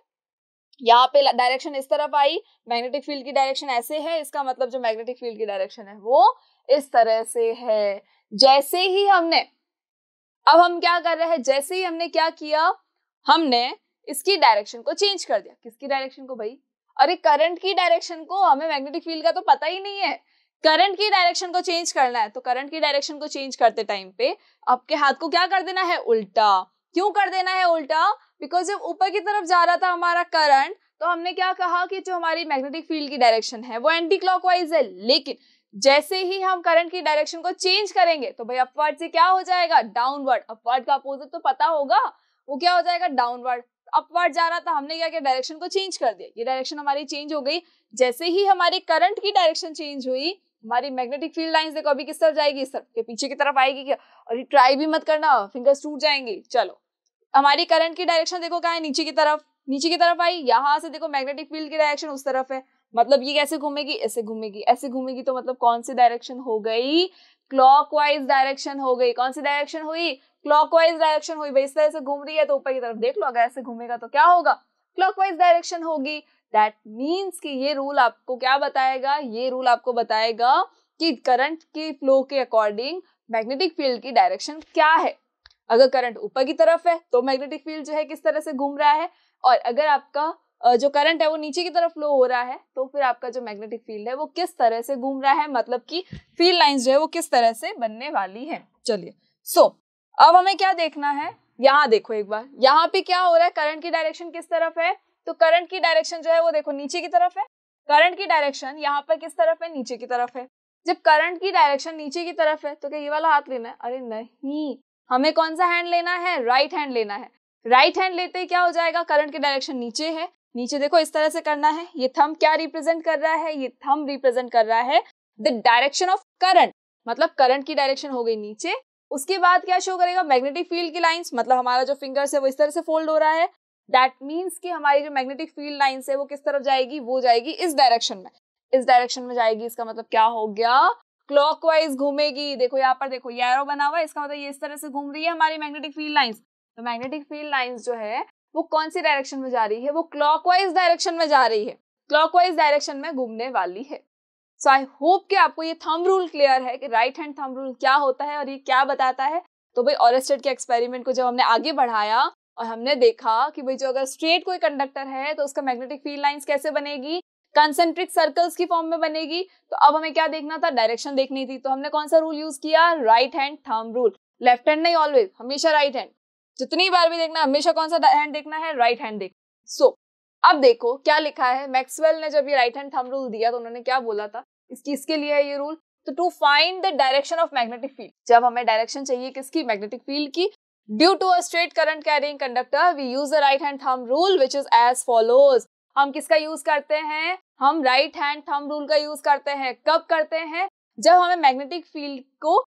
यहाँ पे डायरेक्शन इस तरफ आई मैग्नेटिक फील्ड की डायरेक्शन ऐसे है इसका मतलब जो मैग्नेटिक फील्ड की डायरेक्शन है वो इस तरह से है जैसे ही हमने अब हम क्या कर रहे हैं जैसे ही हमने क्या किया हमने इसकी डायरेक्शन को चेंज कर दिया किसकी डायरेक्शन को भाई अरे करंट की डायरेक्शन को हमें मैग्नेटिक फील्ड का तो पता ही नहीं है करंट की डायरेक्शन को चेंज करना है तो करंट की डायरेक्शन को चेंज करते टाइम पे आपके हाथ को क्या कर देना है उल्टा क्यों कर देना है उल्टा बिकॉज जब ऊपर की तरफ जा रहा था हमारा करंट तो हमने क्या कहा कि जो हमारी मैग्नेटिक फील्ड की डायरेक्शन है वो एंटी क्लॉकवाइज है लेकिन जैसे ही हम करंट की डायरेक्शन को चेंज करेंगे तो भाई अपवर्ड से क्या हो जाएगा डाउनवर्ड अपवर्ड का अपोजिट तो पता होगा वो क्या हो जाएगा डाउनवर्ड अपवर्ड जा रहा था हमने क्या किया डायरेक्शन को चेंज कर दिया ये डायरेक्शन हमारी चेंज हो गई जैसे ही हमारी करंट की डायरेक्शन चेंज हुई हमारी मैग्नेटिक फील्ड लाइंस देखो अभी किस तरफ जाएगी इस तरफ के पीछे की तरफ आएगी क्या और ये ट्राई भी मत करना फिंगर्स टूट जाएंगे चलो हमारी करंट की डायरेक्शन देखो कहा है नीचे की तरफ नीचे की तरफ आई यहाँ से देखो मैग्नेटिक फील्ड की डायरेक्शन उस तरफ है मतलब ये कैसे घूमेगी ऐसे घूमेगी ऐसे घूमेगी तो मतलब कौन सी डायरेक्शन हो गई क्लॉकवाइज डायरेक्शन हो गई कौन सी डायरेक्शन हुई क्लॉकवाइज डायरेक्शन हुई भाई इस तरह से घूम रही है तो ऊपर की तरफ देख लो अगर ऐसे घूमेगा तो क्या होगा क्लॉकवाइज डायरेक्शन होगी दैट मीन्स कि ये रूल आपको क्या बताएगा ये रूल आपको बताएगा कि करंट के फ्लो के अकॉर्डिंग मैग्नेटिक फील्ड की डायरेक्शन क्या है अगर करंट ऊपर की तरफ है तो मैग्नेटिक फील्ड जो है किस तरह से घूम रहा है और अगर आपका जो करंट है वो नीचे की तरफ फ्लो हो रहा है तो फिर आपका जो मैग्नेटिक फील्ड है वो किस तरह से घूम रहा है मतलब कि फील्ड लाइंस जो है वो किस तरह से बनने वाली है चलिए सो so, अब हमें क्या देखना है यहाँ देखो एक बार यहाँ पे क्या हो रहा है करंट की डायरेक्शन किस तरफ है तो करंट की डायरेक्शन जो है वो देखो नीचे की तरफ है करंट की डायरेक्शन यहाँ पर किस तरफ है नीचे की तरफ है जब करंट की डायरेक्शन नीचे की तरफ है तो क्या ये वाला हाथ लेना है अरे नहीं हमें कौन सा हैंड लेना है राइट हैंड लेना है राइट हैंड लेते ही क्या हो जाएगा करंट की डायरेक्शन नीचे है नीचे देखो इस तरह से करना है ये थम क्या रिप्रेजेंट कर रहा है ये थम रिप्रेजेंट कर रहा है द डायरेक्शन ऑफ करंट मतलब करंट की डायरेक्शन हो गई नीचे उसके बाद क्या शो करेगा मैग्नेटिक फील्ड की लाइंस मतलब हमारा जो फिंगर्स है वो इस तरह से फोल्ड हो रहा है दैट मीन्स कि हमारी जो मैग्नेटिक फील्ड लाइन्स है वो किस तरफ जाएगी वो जाएगी इस डायरेक्शन में इस डायरेक्शन में जाएगी इसका मतलब क्या हो गया क्लॉकवाइज घूमेगी देखो यहाँ पर देखो ये एरो बना हुआ है इसका मतलब ये इस तरह से घूम रही है हमारी मैग्नेटिक फील्ड लाइन्स तो मैग्नेटिक फील्ड लाइन्स जो है वो कौन सी डायरेक्शन में जा रही है वो क्लॉकवाइज डायरेक्शन में जा रही है क्लॉकवाइज डायरेक्शन में घूमने वाली है सो आई होप कि आपको ये थंब रूल क्लियर है कि राइट हैंड थंब रूल क्या होता है और ये क्या बताता है तो भाई ऑरेस्टेड के एक्सपेरिमेंट को जब हमने आगे बढ़ाया और हमने देखा कि भाई जो अगर स्ट्रेट कोई कंडक्टर है तो उसका मैग्नेटिक फील्ड लाइंस कैसे बनेगी कंसेंट्रिक सर्कल्स की फॉर्म में बनेगी तो अब हमें क्या देखना था डायरेक्शन देखनी थी तो हमने कौन सा रूल यूज किया right hand thumb rule left hand नहीं ऑलवेज हमेशा राइट हैंड जितनी बार भी देखना हमेशा कौन सा हैंड देखना है राइट हैंड देख सो अब देखो क्या लिखा है मैक्सवेल ने जब ये राइट हैंड थम रूल दिया तो उन्होंने क्या बोला था इसकी इसके लिए है ये रूल तो to find the direction of magnetic field जब हमें डायरेक्शन चाहिए किसकी मैग्नेटिक फील्ड की due to a straight current carrying conductor we use the right hand thumb rule which is as follows हम किसका यूज करते हैं हम राइट हैंड थंब रूल का यूज करते हैं कब करते हैं जब हमें मैग्नेटिक फील्ड को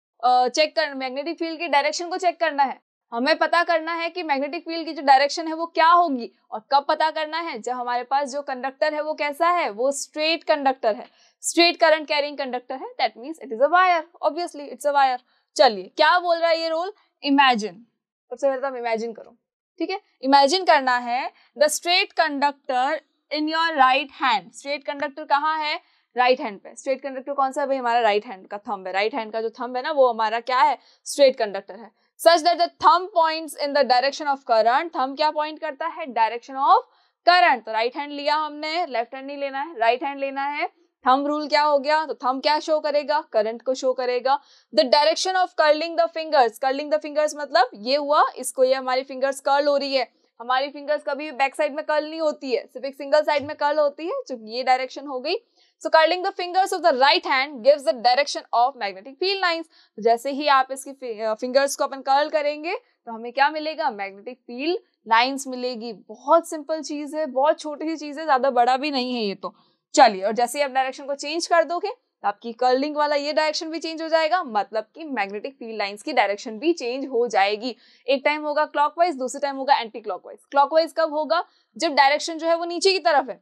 चेक कर मैग्नेटिक फील्ड की डायरेक्शन को चेक करना है हमें पता करना है कि मैग्नेटिक फील्ड की जो डायरेक्शन है वो क्या होगी और कब पता करना है जब हमारे पास जो कंडक्टर है वो कैसा है वो स्ट्रेट कंडक्टर है स्ट्रेट करंट कैरिंग कंडक्टर है that means it is a wire obviously it's a wire चलिए क्या बोल रहा है ये रोल इमेजिन सबसे पहले तो हम इमेजिन करो ठीक है इमेजिन करना है the straight conductor in your right hand straight conductor कहाँ है राइट right हैंड पे स्ट्रेट कंडक्टर कौन सा है भाई हमारा राइट हैंड का थंब है राइट right हैंड का जो थंब है ना वो हमारा क्या है स्ट्रेट कंडक्टर है such that the thumb points in the direction of current thumb क्या पॉइंट करता है डायरेक्शन ऑफ करंट तो राइट हैंड लिया हमने लेफ्ट हैंड नहीं लेना है राइट right हैंड लेना है थम रूल क्या हो गया तो थम क्या शो करेगा करंट को शो करेगा the direction of curling the fingers curling the fingers मतलब ये हुआ इसको ये हमारी फिंगर्स कर्ल हो रही है हमारी फिंगर्स कभी भी बैक साइड में कर्ल नहीं होती है सिर्फ एक सिंगल साइड में कर्ल होती है जो ये डायरेक्शन हो गई so curling the fingers of the right hand gives the direction of magnetic field lines जैसे ही आप इसकी फिंगर्स को अपन कर्ल करेंगे तो हमें क्या मिलेगा मैग्नेटिक फील्ड लाइंस मिलेगी बहुत सिंपल चीज है बहुत छोटी सी चीज है ज्यादा बड़ा भी नहीं है ये तो चलिए और जैसे ही आप डायरेक्शन को चेंज कर दोगे तो आपकी कर्लिंग वाला ये डायरेक्शन भी चेंज हो जाएगा मतलब कि मैग्नेटिक फील्ड लाइंस की डायरेक्शन भी चेंज हो जाएगी एक टाइम होगा क्लॉकवाइज दूसरे टाइम होगा एंटी क्लॉकवाइज क्लॉकवाइज कब होगा जब डायरेक्शन जो है वो नीचे की तरफ है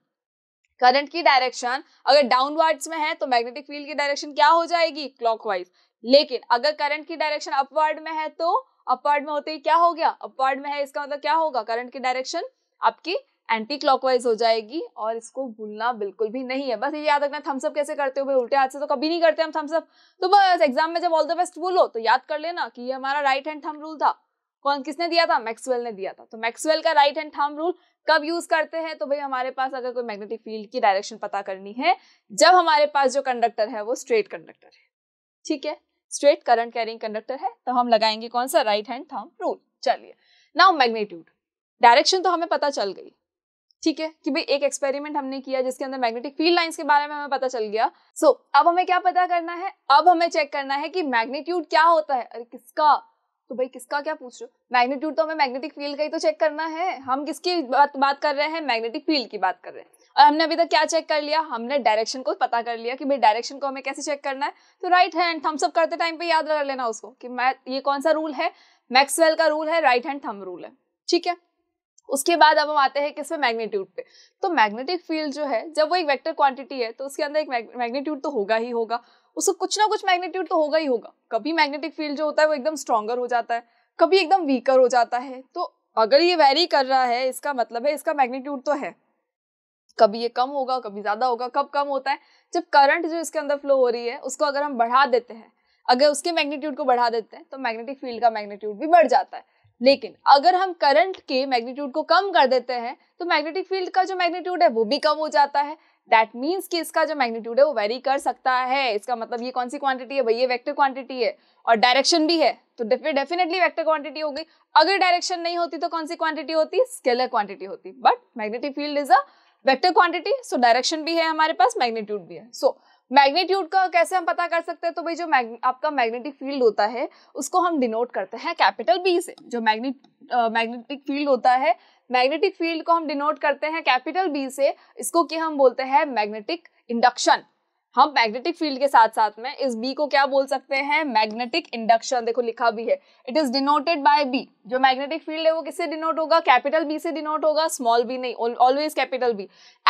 करंट की डायरेक्शन अगर डाउनवर्ड्स में है तो मैग्नेटिक फील्ड की डायरेक्शन क्या हो जाएगी क्लॉकवाइज लेकिन अगर करंट की डायरेक्शन अपवर्ड में है तो अपवर्ड में होते ही क्या हो गया अपवर्ड में है इसका मतलब क्या होगा करंट की डायरेक्शन आपकी एंटी क्लॉकवाइज हो जाएगी और इसको भूलना बिल्कुल भी नहीं है बस ये याद रखना थम्सअप कैसे करते हो भाई उल्टे हाथ से तो कभी नहीं करते हम थम्सअप तो बस एग्जाम में जब ऑल द बेस्ट बोलो तो याद कर लेना कि ये हमारा राइट हैंड थम रूल था कौन किसने दिया था मैक्सवेल ने दिया था तो मैक्सवेल का राइट हैंड थम रूल कब यूज करते हैं तो भाई हमारे पास अगर कोई मैग्नेटिक फील्ड की डायरेक्शन पता करनी है जब हमारे पास जो कंडक्टर है वो स्ट्रेट कंडक्टर है ठीक है स्ट्रेट करंट कैरिंग कंडक्टर है तो हम लगाएंगे कौन सा राइट हैंड थम रूल चलिए नाउ मैग्नेट्यूड डायरेक्शन तो हमें पता चल गई ठीक है कि भाई एक एक्सपेरिमेंट हमने किया जिसके अंदर मैग्नेटिक फील्ड लाइंस के बारे में हमें पता चल गया सो so, अब हमें क्या पता करना है अब हमें चेक करना है कि मैग्नीट्यूड क्या होता है अरे किसका तो भाई किसका क्या पूछ रहे हो मैग्नीट्यूड तो हमें मैग्नेटिक फील्ड का ही तो चेक करना है हम किसकी बात बात कर रहे हैं मैग्नेटिक फील्ड की बात कर रहे हैं और हमने अभी तक क्या चेक कर लिया हमने डायरेक्शन को पता कर लिया कि भाई डायरेक्शन को हमें कैसे चेक करना है तो राइट हैंड थम्स अप करते टाइम पे याद कर लेना उसको कि मैं ये कौन सा रूल है मैक्सवेल का रूल है राइट हैंड थम रूल है ठीक है उसके बाद अब हम आते हैं किस में मैग्नीट्यूड पे तो मैग्नेटिक फील्ड जो है जब वो एक वेक्टर क्वांटिटी है तो उसके अंदर एक मैग्नीट्यूड तो होगा ही होगा उसको कुछ ना कुछ मैग्नीट्यूड तो होगा ही होगा कभी मैग्नेटिक फील्ड जो होता है वो एकदम स्ट्रॉगर हो जाता है कभी एकदम वीकर हो जाता है तो अगर ये वेरी कर रहा है इसका मतलब है इसका मैग्नीट्यूड तो है कभी ये कम होगा कभी ज़्यादा होगा कब कम होता है जब करंट जो इसके अंदर फ्लो हो रही है उसको अगर हम बढ़ा देते हैं अगर उसके मैग्नीट्यूड को बढ़ा देते हैं तो मैग्नेटिक फील्ड का मैग्नीट्यूड भी बढ़ जाता है लेकिन अगर हम करंट के मैग्नीट्यूड को कम कर देते हैं तो मैग्नेटिक फील्ड का जो मैग्नीट्यूड है वो भी कम हो जाता है दैट मीन्स कि इसका जो मैग्नीट्यूड है वो वेरी कर सकता है इसका मतलब ये कौन सी क्वांटिटी है भाई ये वेक्टर क्वांटिटी है और डायरेक्शन भी है तो डेफिनेटली वेक्टर क्वांटिटी हो गई अगर डायरेक्शन नहीं होती तो कौन सी क्वांटिटी होती स्केलर क्वांटिटी होती but magnetic field is a vector quantity so direction भी है हमारे पास मैग्नीट्यूड भी है सो so, मैग्नीट्यूड का कैसे हम पता कर सकते हैं तो भाई जो मैग आपका मैग्नेटिक फील्ड होता है उसको हम डिनोट करते हैं कैपिटल बी से जो मैग्नेट मैग्नेटिक फील्ड होता है मैग्नेटिक फील्ड को हम डिनोट करते हैं कैपिटल बी से इसको कि हम बोलते हैं मैग्नेटिक इंडक्शन हम मैग्नेटिक फील्ड के साथ साथ में इस बी को क्या बोल सकते हैं मैग्नेटिक इंडक्शन देखो लिखा भी है it is denoted by B जो मैग्नेटिक फील्ड है वो किससे डिनोट होगा कैपिटल बी से डिनोट होगा स्मॉल बी नहीं always capital B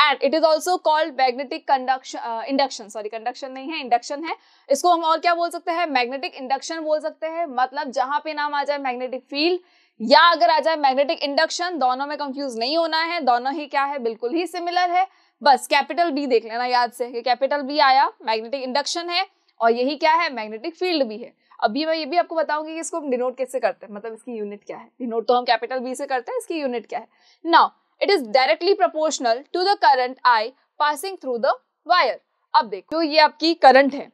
and it is also called magnetic conduction induction sorry conduction नहीं है इंडक्शन है इसको हम और क्या बोल सकते हैं मैग्नेटिक इंडक्शन बोल सकते हैं मतलब जहां पे नाम आ जाए मैग्नेटिक फील्ड या अगर आ जाए मैग्नेटिक इंडक्शन दोनों में कंफ्यूज नहीं होना है दोनों ही क्या है बिल्कुल ही सिमिलर है बस कैपिटल बी देख लेना याद से कि कैपिटल बी आया मैग्नेटिक इंडक्शन है और यही क्या है मैग्नेटिक फील्ड भी है अभी मैं ये भी आपको बताऊंगी कि इसको हम डिनोट कैसे करते हैं मतलब इसकी यूनिट क्या है डिनोट तो हम कैपिटल बी से करते हैं इसकी यूनिट क्या है now it is directly proportional to the current I passing through the wire अब देखो ये आपकी करंट है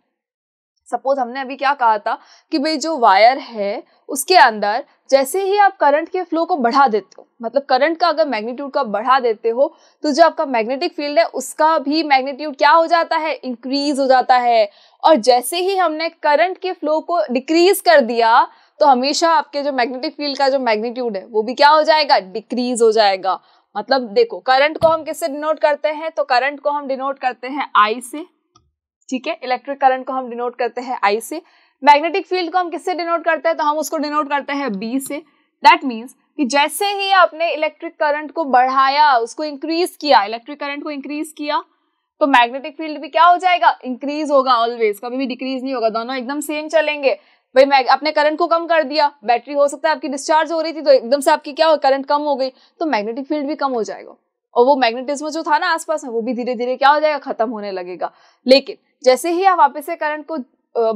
सपोज हमने अभी क्या कहा था कि भाई जो वायर है उसके अंदर जैसे ही आप करंट के फ्लो को बढ़ा देते हो मतलब करंट का अगर मैग्नीट्यूड का बढ़ा देते हो तो जो आपका मैग्नेटिक फील्ड है उसका भी मैग्नीट्यूड क्या हो जाता है इंक्रीज हो जाता है और जैसे ही हमने करंट के फ्लो को डिक्रीज कर दिया तो हमेशा आपके जो मैग्नेटिक फील्ड का जो मैग्नीट्यूड है वो भी क्या हो जाएगा डिक्रीज हो जाएगा मतलब देखो करंट को हम किससे डिनोट करते हैं तो करंट को हम डिनोट करते हैं आई से ठीक है इलेक्ट्रिक करंट को हम डिनोट करते हैं आई से मैग्नेटिक फील्ड को हम किससे डिनोट करते हैं तो हम उसको डिनोट करते हैं बी से दैट मीन्स कि जैसे ही आपने इलेक्ट्रिक करंट को बढ़ाया उसको इंक्रीज किया इलेक्ट्रिक करंट को इंक्रीज किया तो मैग्नेटिक फील्ड भी क्या हो जाएगा इंक्रीज होगा ऑलवेज कभी भी डिक्रीज नहीं होगा दोनों एकदम सेम चलेंगे भाई अपने करंट को कम कर दिया बैटरी हो सकता है आपकी डिस्चार्ज हो रही थी तो एकदम से आपकी क्या हो करंट कम हो गई तो मैग्नेटिक फील्ड भी कम हो जाएगा और वो मैग्नेटिज्म जो था ना आसपास में वो भी धीरे धीरे क्या हो जाएगा खत्म होने लगेगा लेकिन जैसे ही आप वापस से करंट को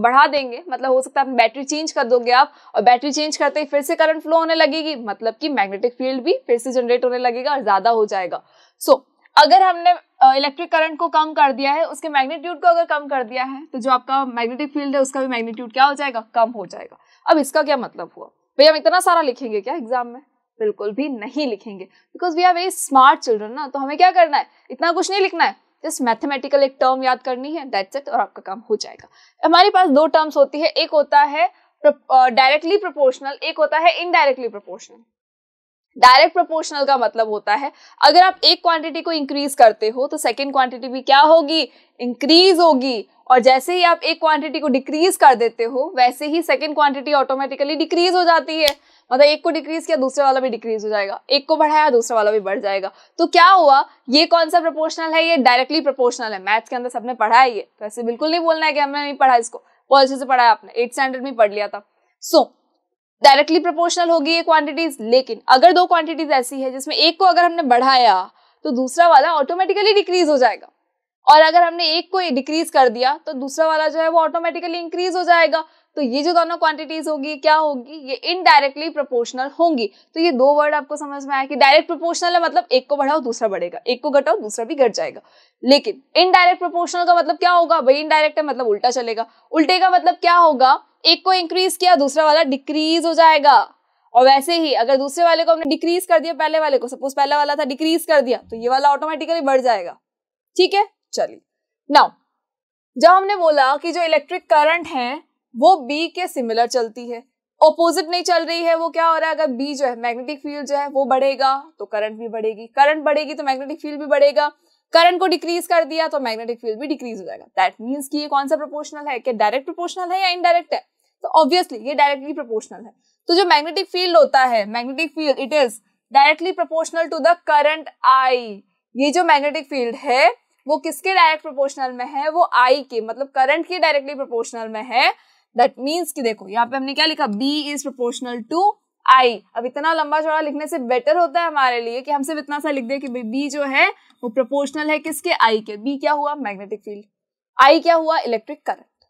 बढ़ा देंगे मतलब हो सकता है बैटरी चेंज कर दोगे आप और बैटरी चेंज करते ही फिर से करंट फ्लो होने लगेगी मतलब कि मैग्नेटिक फील्ड भी फिर से जनरेट होने लगेगा और ज्यादा हो जाएगा सो so, अगर हमने इलेक्ट्रिक करंट को कम कर दिया है उसके मैग्नीट्यूड को अगर कम कर दिया है तो जो आपका मैग्नेटिक फील्ड है उसका भी मैग्नीट्यूड क्या हो जाएगा कम हो जाएगा अब इसका क्या मतलब हुआ भैया हम इतना सारा लिखेंगे क्या एग्जाम में बिल्कुल भी नहीं लिखेंगे because we are very smart children ना तो हमें क्या करना है इतना कुछ नहीं लिखना है जस्ट मैथमेटिकल एक टर्म याद करनी है दैट्स इट और आपका काम हो जाएगा हमारे पास दो टर्म्स होती है एक होता है डायरेक्टली प्रोपोर्शनल एक होता है इनडायरेक्टली प्रोपोर्शनल डायरेक्ट प्रोपोर्शनल का मतलब होता है अगर आप एक क्वांटिटी को इंक्रीज करते हो तो सेकेंड क्वांटिटी भी क्या होगी इंक्रीज होगी और जैसे ही आप एक क्वांटिटी को डिक्रीज कर देते हो वैसे ही सेकेंड क्वांटिटी ऑटोमेटिकली डिक्रीज हो जाती है मतलब एक को डिक्रीज किया दूसरे वाला भी डिक्रीज हो जाएगा एक को बढ़ाया दूसरा वाला भी बढ़ जाएगा तो क्या हुआ ये कौन सा प्रपोर्शनल है ये डायरेक्टली प्रपोर्शनल है मैथ्स के अंदर सबने पढ़ा है ये तो ऐसे बिल्कुल नहीं बोलना है कि हमने नहीं पढ़ा इसको बहुत अच्छे से पढ़ा आपने एट स्टैंडर्ड में पढ़ लिया था सो डायरेक्टली प्रपोर्शनल होगी ये क्वांटिटीज लेकिन अगर दो क्वांटिटीज ऐसी है जिसमें एक को अगर हमने बढ़ाया तो दूसरा वाला ऑटोमेटिकली डिक्रीज हो जाएगा और अगर हमने एक को डिक्रीज कर दिया तो दूसरा वाला जो है वो ऑटोमेटिकली इंक्रीज हो जाएगा तो ये जो दोनों क्वांटिटीज होगी क्या होगी ये इनडायरेक्टली प्रोपोर्शनल होंगी तो ये दो वर्ड आपको समझ में आया कि डायरेक्ट प्रोपोर्शनल है मतलब एक को बढ़ाओ दूसरा बढ़ेगा एक को घटाओ दूसरा भी घट जाएगा लेकिन इनडायरेक्ट प्रोपोर्शनल का मतलब क्या होगा भाई इनडायरेक्ट है मतलब उल्टा चलेगा उल्टे का मतलब क्या होगा एक को इंक्रीज किया दूसरा वाला डिक्रीज हो जाएगा और वैसे ही अगर दूसरे वाले को हमने डिक्रीज कर दिया पहले वाले को सपोज पहला वाला था डिक्रीज कर दिया तो ये वाला ऑटोमेटिकली बढ़ जाएगा ठीक है चली नाउ जब हमने बोला कि जो इलेक्ट्रिक करंट है वो बी के सिमिलर चलती है ऑपोजिट नहीं चल रही है वो क्या हो रहा है अगर बी जो है मैग्नेटिक फील्ड जो है वो बढ़ेगा तो करंट भी बढ़ेगी करंट बढ़ेगी तो मैग्नेटिक फील्ड भी बढ़ेगा करंट को डिक्रीज कर दिया तो मैग्नेटिक फील्ड भी डिक्रीज हो जाएगा दैट मीन्स कि ये कौन सा प्रोपोर्शनल है क्या डायरेक्ट प्रोपोर्शनल है या इनडायरेक्ट है तो ऑब्वियसली ये डायरेक्टली प्रोपोर्शनल है तो जो मैग्नेटिक फील्ड होता है magnetic field it is directly proportional to the current I ये जो मैग्नेटिक फील्ड है वो किसके डायरेक्ट प्रोपोर्शनल में है वो आई के मतलब करंट के डायरेक्टली प्रोपोर्शनल में है दैट मीन्स कि देखो यहाँ पे हमने क्या लिखा B is proportional to I अब इतना लंबा चौड़ा लिखने से बेटर होता है हमारे लिए कि हम सिर्फ इतना सा लिख दे कि बी जो है वो प्रोपोर्शनल है किसके आई के बी क्या हुआ मैग्नेटिक फील्ड आई क्या हुआ इलेक्ट्रिक करंट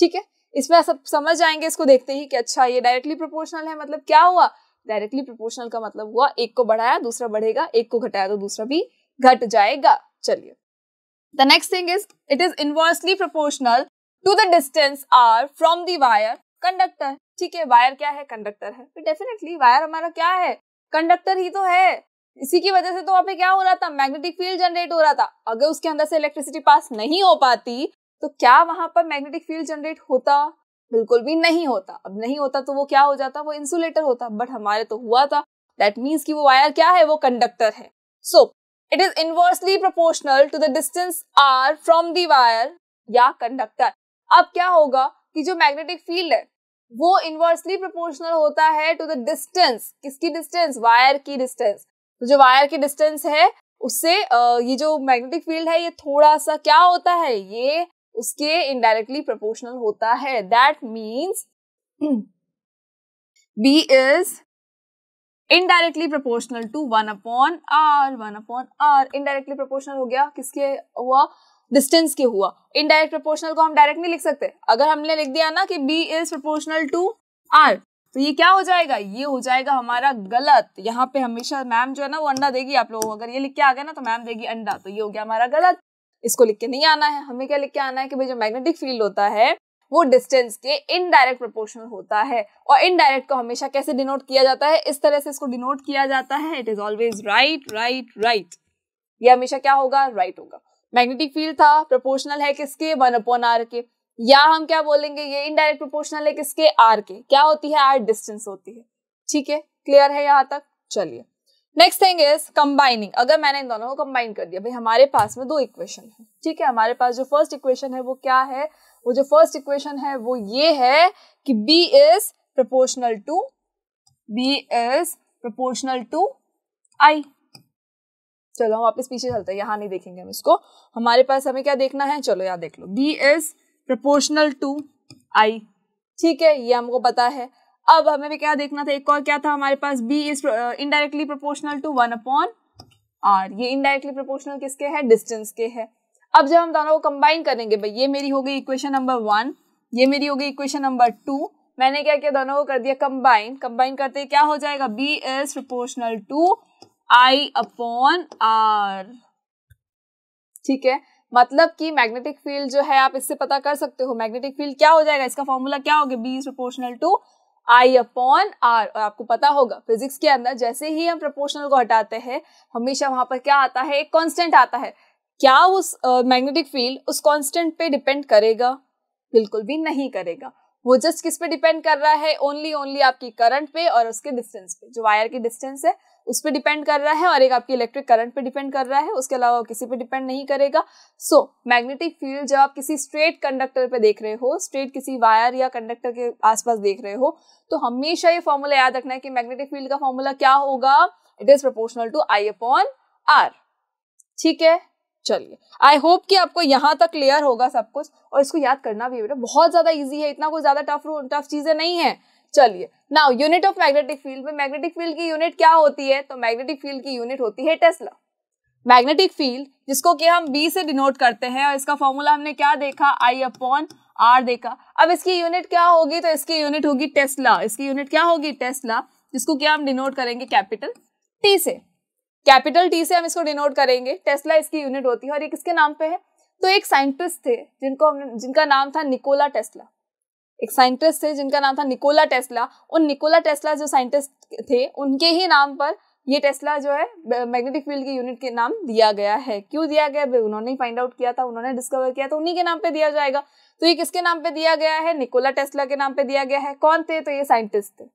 ठीक है इसमें सब समझ जाएंगे इसको देखते ही कि अच्छा ये डायरेक्टली प्रोपोर्शनल है मतलब क्या हुआ डायरेक्टली प्रोपोर्शनल का मतलब हुआ एक को बढ़ाया दूसरा बढ़ेगा एक को घटाया तो दूसरा भी घट जाएगा चलिए The next thing is it is inversely proportional to the distance r from the wire conductor. ठीक है वायर क्या है कंडक्टर है तो डेफिनेटली वायर हमारा क्या है कंडक्टर ही तो है इसी की वजह से तो वहां पे क्या हो रहा था मैग्नेटिक फील्ड जनरेट हो रहा था अगर उसके अंदर से इलेक्ट्रिसिटी पास नहीं हो पाती तो क्या वहां पर मैग्नेटिक फील्ड जनरेट होता बिल्कुल भी नहीं होता अब नहीं होता तो वो क्या हो जाता वो इंसुलेटर होता बट हमारे तो हुआ था दैट मीन्स कि वो वायर क्या है वो कंडक्टर है so so, it is inversely proportional to the distance R from the wire या कंडक्टर अब क्या होगा कि जो मैग्नेटिक फील्ड है वो इनवर्सली प्रोपोर्शनल होता है टू द डिस्टेंस किसकी डिस्टेंस वायर की डिस्टेंस तो जो वायर की डिस्टेंस है उससे ये जो मैग्नेटिक फील्ड है ये थोड़ा सा क्या होता है ये उसके इनडायरेक्टली प्रोपोर्शनल होता है that means B is indirectly proportional to one upon R one upon R indirectly proportional हो गया किसके हुआ डिस्टेंस के हुआ इनडायरेक्ट प्रोपोर्शनल को हम डायरेक्ट नहीं लिख सकते अगर हमने लिख दिया ना कि B is proportional to R तो ये क्या हो जाएगा ये हो जाएगा हमारा गलत यहाँ पे हमेशा मैम जो है ना वो अंडा देगी आप लोगों को अगर ये लिख के आ गया ना तो मैम देगी अंडा तो ये हो गया हमारा गलत इसको लिख के नहीं आना है हमें क्या लिख के आना है कि भाई जो मैग्नेटिक फील्ड होता है वो डिस्टेंस के इनडायरेक्ट प्रोपोर्शनल होता है और इनडायरेक्ट को हमेशा कैसे डिनोट किया जाता है इस तरह से इसको डिनोट किया जाता है it is always right right right ये हमेशा क्या होगा राइट right होगा मैग्नेटिक फील्ड था प्रोपोर्शनल है किसके वन अपॉन आर के या हम क्या बोलेंगे ये इनडायरेक्ट प्रोपोर्शनल है किसके आर के क्या होती है आर डिस्टेंस होती है ठीक है क्लियर है यहाँ तक चलिए नेक्स्ट थिंग इज कंबाइनिंग अगर मैंने इन दोनों को कंबाइन कर दिया भाई हमारे पास में दो इक्वेशन है ठीक है हमारे पास जो फर्स्ट इक्वेशन है वो क्या है वो जो फर्स्ट इक्वेशन है वो ये है कि b is proportional to b is proportional to i चलो हम वापस पीछे चलते हैं यहां नहीं देखेंगे हम इसको हमारे पास हमें क्या देखना है चलो यहाँ देख लो b is proportional to i ठीक है ये हमको पता है अब हमें भी क्या देखना था एक और क्या था हमारे पास b is indirectly proportional to one upon R ये इनडायरेक्टली प्रोपोर्शनल किसके है डिस्टेंस के है अब जब हम दोनों को कंबाइन करेंगे भाई ये मेरी हो गई इक्वेशन नंबर वन ये मेरी हो गई इक्वेशन नंबर टू मैंने क्या किया दोनों को कर दिया कंबाइन कंबाइन करते क्या हो जाएगा B is proportional to I upon R ठीक है मतलब कि मैग्नेटिक फील्ड जो है आप इससे पता कर सकते हो मैग्नेटिक फील्ड क्या हो जाएगा इसका फॉर्मूला क्या होगा B is proportional to I upon R और आपको पता होगा फिजिक्स के अंदर जैसे ही हम प्रोपोर्शनल को हटाते हैं हमेशा वहां पर क्या आता है एक कॉन्स्टेंट आता है क्या उस मैग्नेटिक uh, फील्ड उस कांस्टेंट पे डिपेंड करेगा बिल्कुल भी नहीं करेगा वो जस्ट किस पे डिपेंड कर रहा है ओनली ओनली आपकी करंट पे और उसके डिस्टेंस पे जो वायर की डिस्टेंस है उस पर डिपेंड कर रहा है और एक आपकी इलेक्ट्रिक करंट पे डिपेंड कर रहा है उसके अलावा किसी पे डिपेंड नहीं करेगा सो मैग्नेटिक फील्ड जब आप किसी स्ट्रेट कंडक्टर पे देख रहे हो स्ट्रेट किसी वायर या कंडक्टर के आसपास देख रहे हो तो हमेशा ये फॉर्मूला याद रखना है कि मैग्नेटिक फील्ड का फॉर्मूला क्या होगा it is proportional to I upon R ठीक है चलिए आई होप कि आपको यहाँ तक क्लियर होगा सब कुछ और इसको याद करना भी बेटा बहुत ज़्यादा ईजी है इतना कोई ज़्यादा टफ टफ चीज़ें नहीं है चलिए now unit of magnetic field में मैग्नेटिक फील्ड की यूनिट क्या होती है तो मैग्नेटिक फील्ड की यूनिट होती है टेस्ला मैग्नेटिक फील्ड जिसको कि हम बी से डिनोट करते हैं और इसका फॉर्मूला हमने क्या देखा आई अपॉन आर देखा अब इसकी यूनिट क्या होगी तो इसकी यूनिट होगी टेस्ला इसकी यूनिट क्या होगी टेस्ला जिसको क्या हम डिनोट करेंगे कैपिटल टी से कैपिटल टी से हम इसको डिनोट करेंगे टेस्ला इसकी यूनिट होती है और ये किसके नाम पे है तो एक साइंटिस्ट थे जिनको हमने जिनका नाम था निकोला टेस्ला एक साइंटिस्ट थे जिनका नाम था निकोला टेस्ला उन निकोला टेस्ला जो साइंटिस्ट थे उनके ही नाम पर ये टेस्ला जो है मैग्नेटिक फील्ड की यूनिट के नाम दिया गया है क्यों दिया गया उन्होंने फाइंड आउट किया था उन्होंने डिस्कवर किया था उन्हीं के नाम पे दिया जाएगा तो ये किसके नाम पे दिया गया है निकोला टेस्ला के नाम पे दिया गया है कौन थे तो ये साइंटिस्ट थे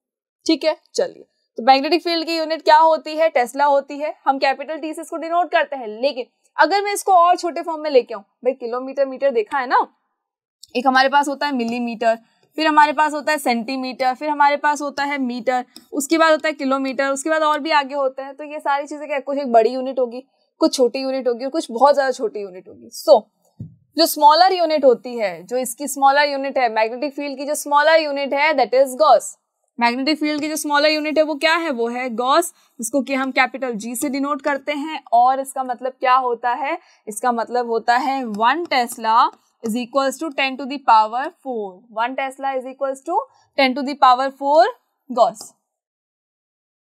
ठीक है चलिए तो मैग्नेटिक फील्ड की यूनिट क्या होती है टेस्ला होती है हम कैपिटल टी से इसको डिनोट करते हैं लेकिन अगर मैं इसको और छोटे फॉर्म में लेके आऊँ भाई किलोमीटर मीटर देखा है ना एक हमारे पास होता है मिलीमीटर फिर हमारे पास होता है सेंटीमीटर फिर हमारे पास होता है मीटर उसके बाद होता है किलोमीटर उसके बाद और भी आगे होते हैं तो ये सारी चीज़ें क्या कुछ एक बड़ी यूनिट होगी कुछ छोटी यूनिट होगी और कुछ बहुत ज़्यादा छोटी यूनिट होगी सो so, जो स्मॉलर यूनिट होती है जो इसकी स्मॉलर यूनिट है मैग्नेटिक फील्ड की जो स्मॉलर यूनिट है that is gauss magnetic field की जो स्मॉलर यूनिट है वो क्या है वो है गॉस जिसको कि हम कैपिटल जी से डिनोट करते हैं और इसका मतलब क्या होता है इसका मतलब होता है one tesla is equals to ten to the power four one tesla is equals to ten to the power four gauss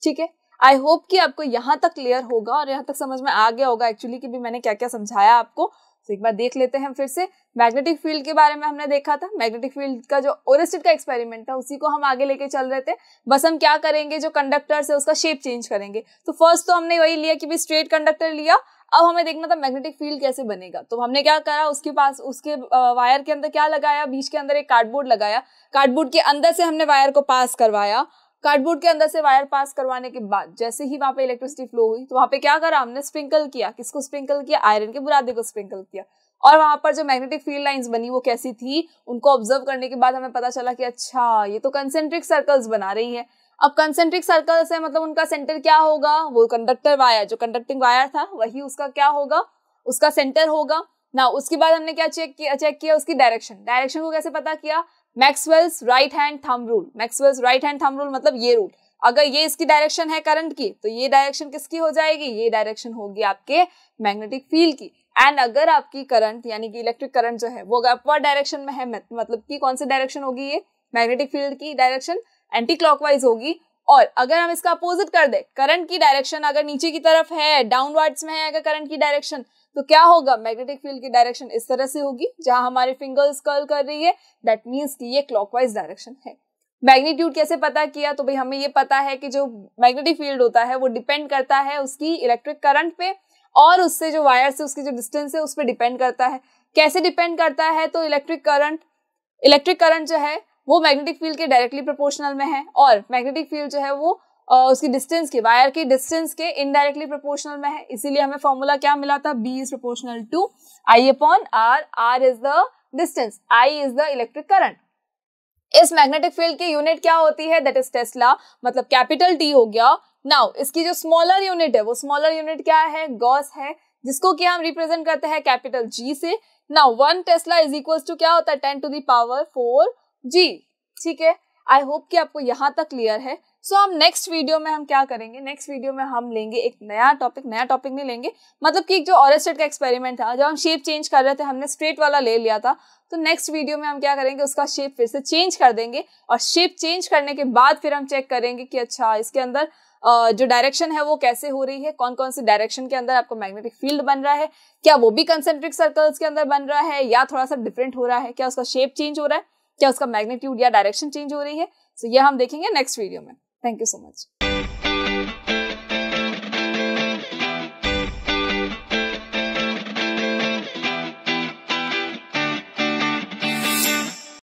ठीक है आई होप कि आपको यहां तक क्लियर होगा और यहां तक समझ में आ गया होगा एक्चुअली कि भी मैंने क्या क्या समझाया आपको तो एक बार देख लेते हैं फिर से मैग्नेटिक फील्ड के बारे में हमने देखा था मैग्नेटिक फील्ड का जो ओरिस्टिड का एक्सपेरिमेंट था उसी को हम आगे लेके चल रहे थे बस हम क्या करेंगे जो कंडक्टर है उसका शेप चेंज करेंगे तो फर्स्ट तो हमने वही लिया कि भाई स्ट्रेट कंडक्टर लिया अब हमें देखना था मैग्नेटिक फील्ड कैसे बनेगा तो हमने क्या करा उसके पास उसके वायर के अंदर क्या लगाया बीच के अंदर एक कार्डबोर्ड लगाया कार्डबोर्ड के अंदर से हमने वायर को पास करवाया कार्डबोर्ड के अंदर से वायर पास करवाने के बाद जैसे ही वहां पे इलेक्ट्रिसिटी फ्लो हुई तो वहां पे क्या करा हमने स्प्रिंकल किया किसको स्प्रिंकल किया आयरन के बुरादे को स्प्रिंकल किया और वहां पर जो मैग्नेटिक फील्ड लाइंस बनी वो कैसी थी उनको ऑब्जर्व करने के बाद हमें पता चला कि अच्छा ये तो कंसेंट्रिक सर्कल्स बना रही है अब कंसेंट्रिक सर्कल से मतलब उनका सेंटर क्या होगा वो कंडक्टर वायर जो कंडक्टिंग वायर था वही उसका क्या होगा उसका सेंटर होगा ना उसके बाद हमने क्या चेक किया चेक किया उसकी डायरेक्शन डायरेक्शन को कैसे पता किया Maxwell's right hand thumb rule Maxwell's right hand thumb rule मतलब ये रूल अगर ये इसकी डायरेक्शन है करंट की तो ये डायरेक्शन किसकी हो जाएगी ये डायरेक्शन होगी आपके मैग्नेटिक फील्ड की एंड अगर आपकी करंट यानी कि इलेक्ट्रिक करंट जो है वो अगर अपवर्ड डायरेक्शन में है मतलब कि कौन सी डायरेक्शन होगी ये मैग्नेटिक फील्ड की डायरेक्शन एंटी क्लॉकवाइज होगी और अगर हम इसका अपोजिट कर दे करंट की डायरेक्शन अगर नीचे की तरफ है डाउनवर्ड्स में है अगर करंट की डायरेक्शन तो क्या होगा मैग्नेटिक फील्ड की डायरेक्शन इस तरह से होगी जहां हमारे फिंगर्स कर्ल कर रही है दैट मीन्स कि ये क्लॉकवाइज डायरेक्शन है मैग्नीट्यूड कैसे पता किया तो भाई हमें ये पता है कि जो मैग्नेटिक फील्ड होता है वो डिपेंड करता है उसकी इलेक्ट्रिक करंट पे और उससे जो वायर से उसकी जो डिस्टेंस है उस पर डिपेंड करता है कैसे डिपेंड करता है तो इलेक्ट्रिक करंट इलेक्ट्रिक करंट जो है वो मैग्नेटिक फील्ड के डायरेक्टली प्रोपोर्शनल में है और मैग्नेटिक फील्ड जो है वो उसकी डिस्टेंस के वायर की डिस्टेंस के इनडायरेक्टली प्रोपोर्शनल में है इसीलिए हमें फॉर्मूला क्या मिला था B is proportional to I upon R R is the distance I is the electric current इस मैग्नेटिक फील्ड की यूनिट क्या होती है दैट इज टेस्ला मतलब कैपिटल टी हो गया नाउ इसकी जो स्मॉलर यूनिट है वो स्मॉलर यूनिट क्या है गॉस है जिसको कि हम रिप्रेजेंट करते हैं कैपिटल जी से now one tesla is equal to क्या होता है ten to the power four G ठीक है आई होप कि आपको यहां तक क्लियर है सो so, हम नेक्स्ट वीडियो में हम क्या करेंगे नेक्स्ट वीडियो में हम लेंगे एक नया टॉपिक नया टॉपिक नहीं लेंगे मतलब कि जो ऑरेस्टेड का एक्सपेरिमेंट था जब हम शेप चेंज कर रहे थे हमने स्ट्रेट वाला ले लिया था तो नेक्स्ट वीडियो में हम क्या करेंगे उसका शेप फिर से चेंज कर देंगे और शेप चेंज करने के बाद फिर हम चेक करेंगे कि अच्छा इसके अंदर जो डायरेक्शन है वो कैसे हो रही है कौन कौन सी डायरेक्शन के अंदर आपको मैग्नेटिक फील्ड बन रहा है क्या वो भी कंसेंट्रिक सर्कल्स के अंदर बन रहा है या थोड़ा सा डिफरेंट हो रहा है क्या उसका शेप चेंज हो रहा है क्या उसका मैग्नेट्यूड या डायरेक्शन चेंज हो रही है सो so, ये हम देखेंगे नेक्स्ट वीडियो में Thank you so much.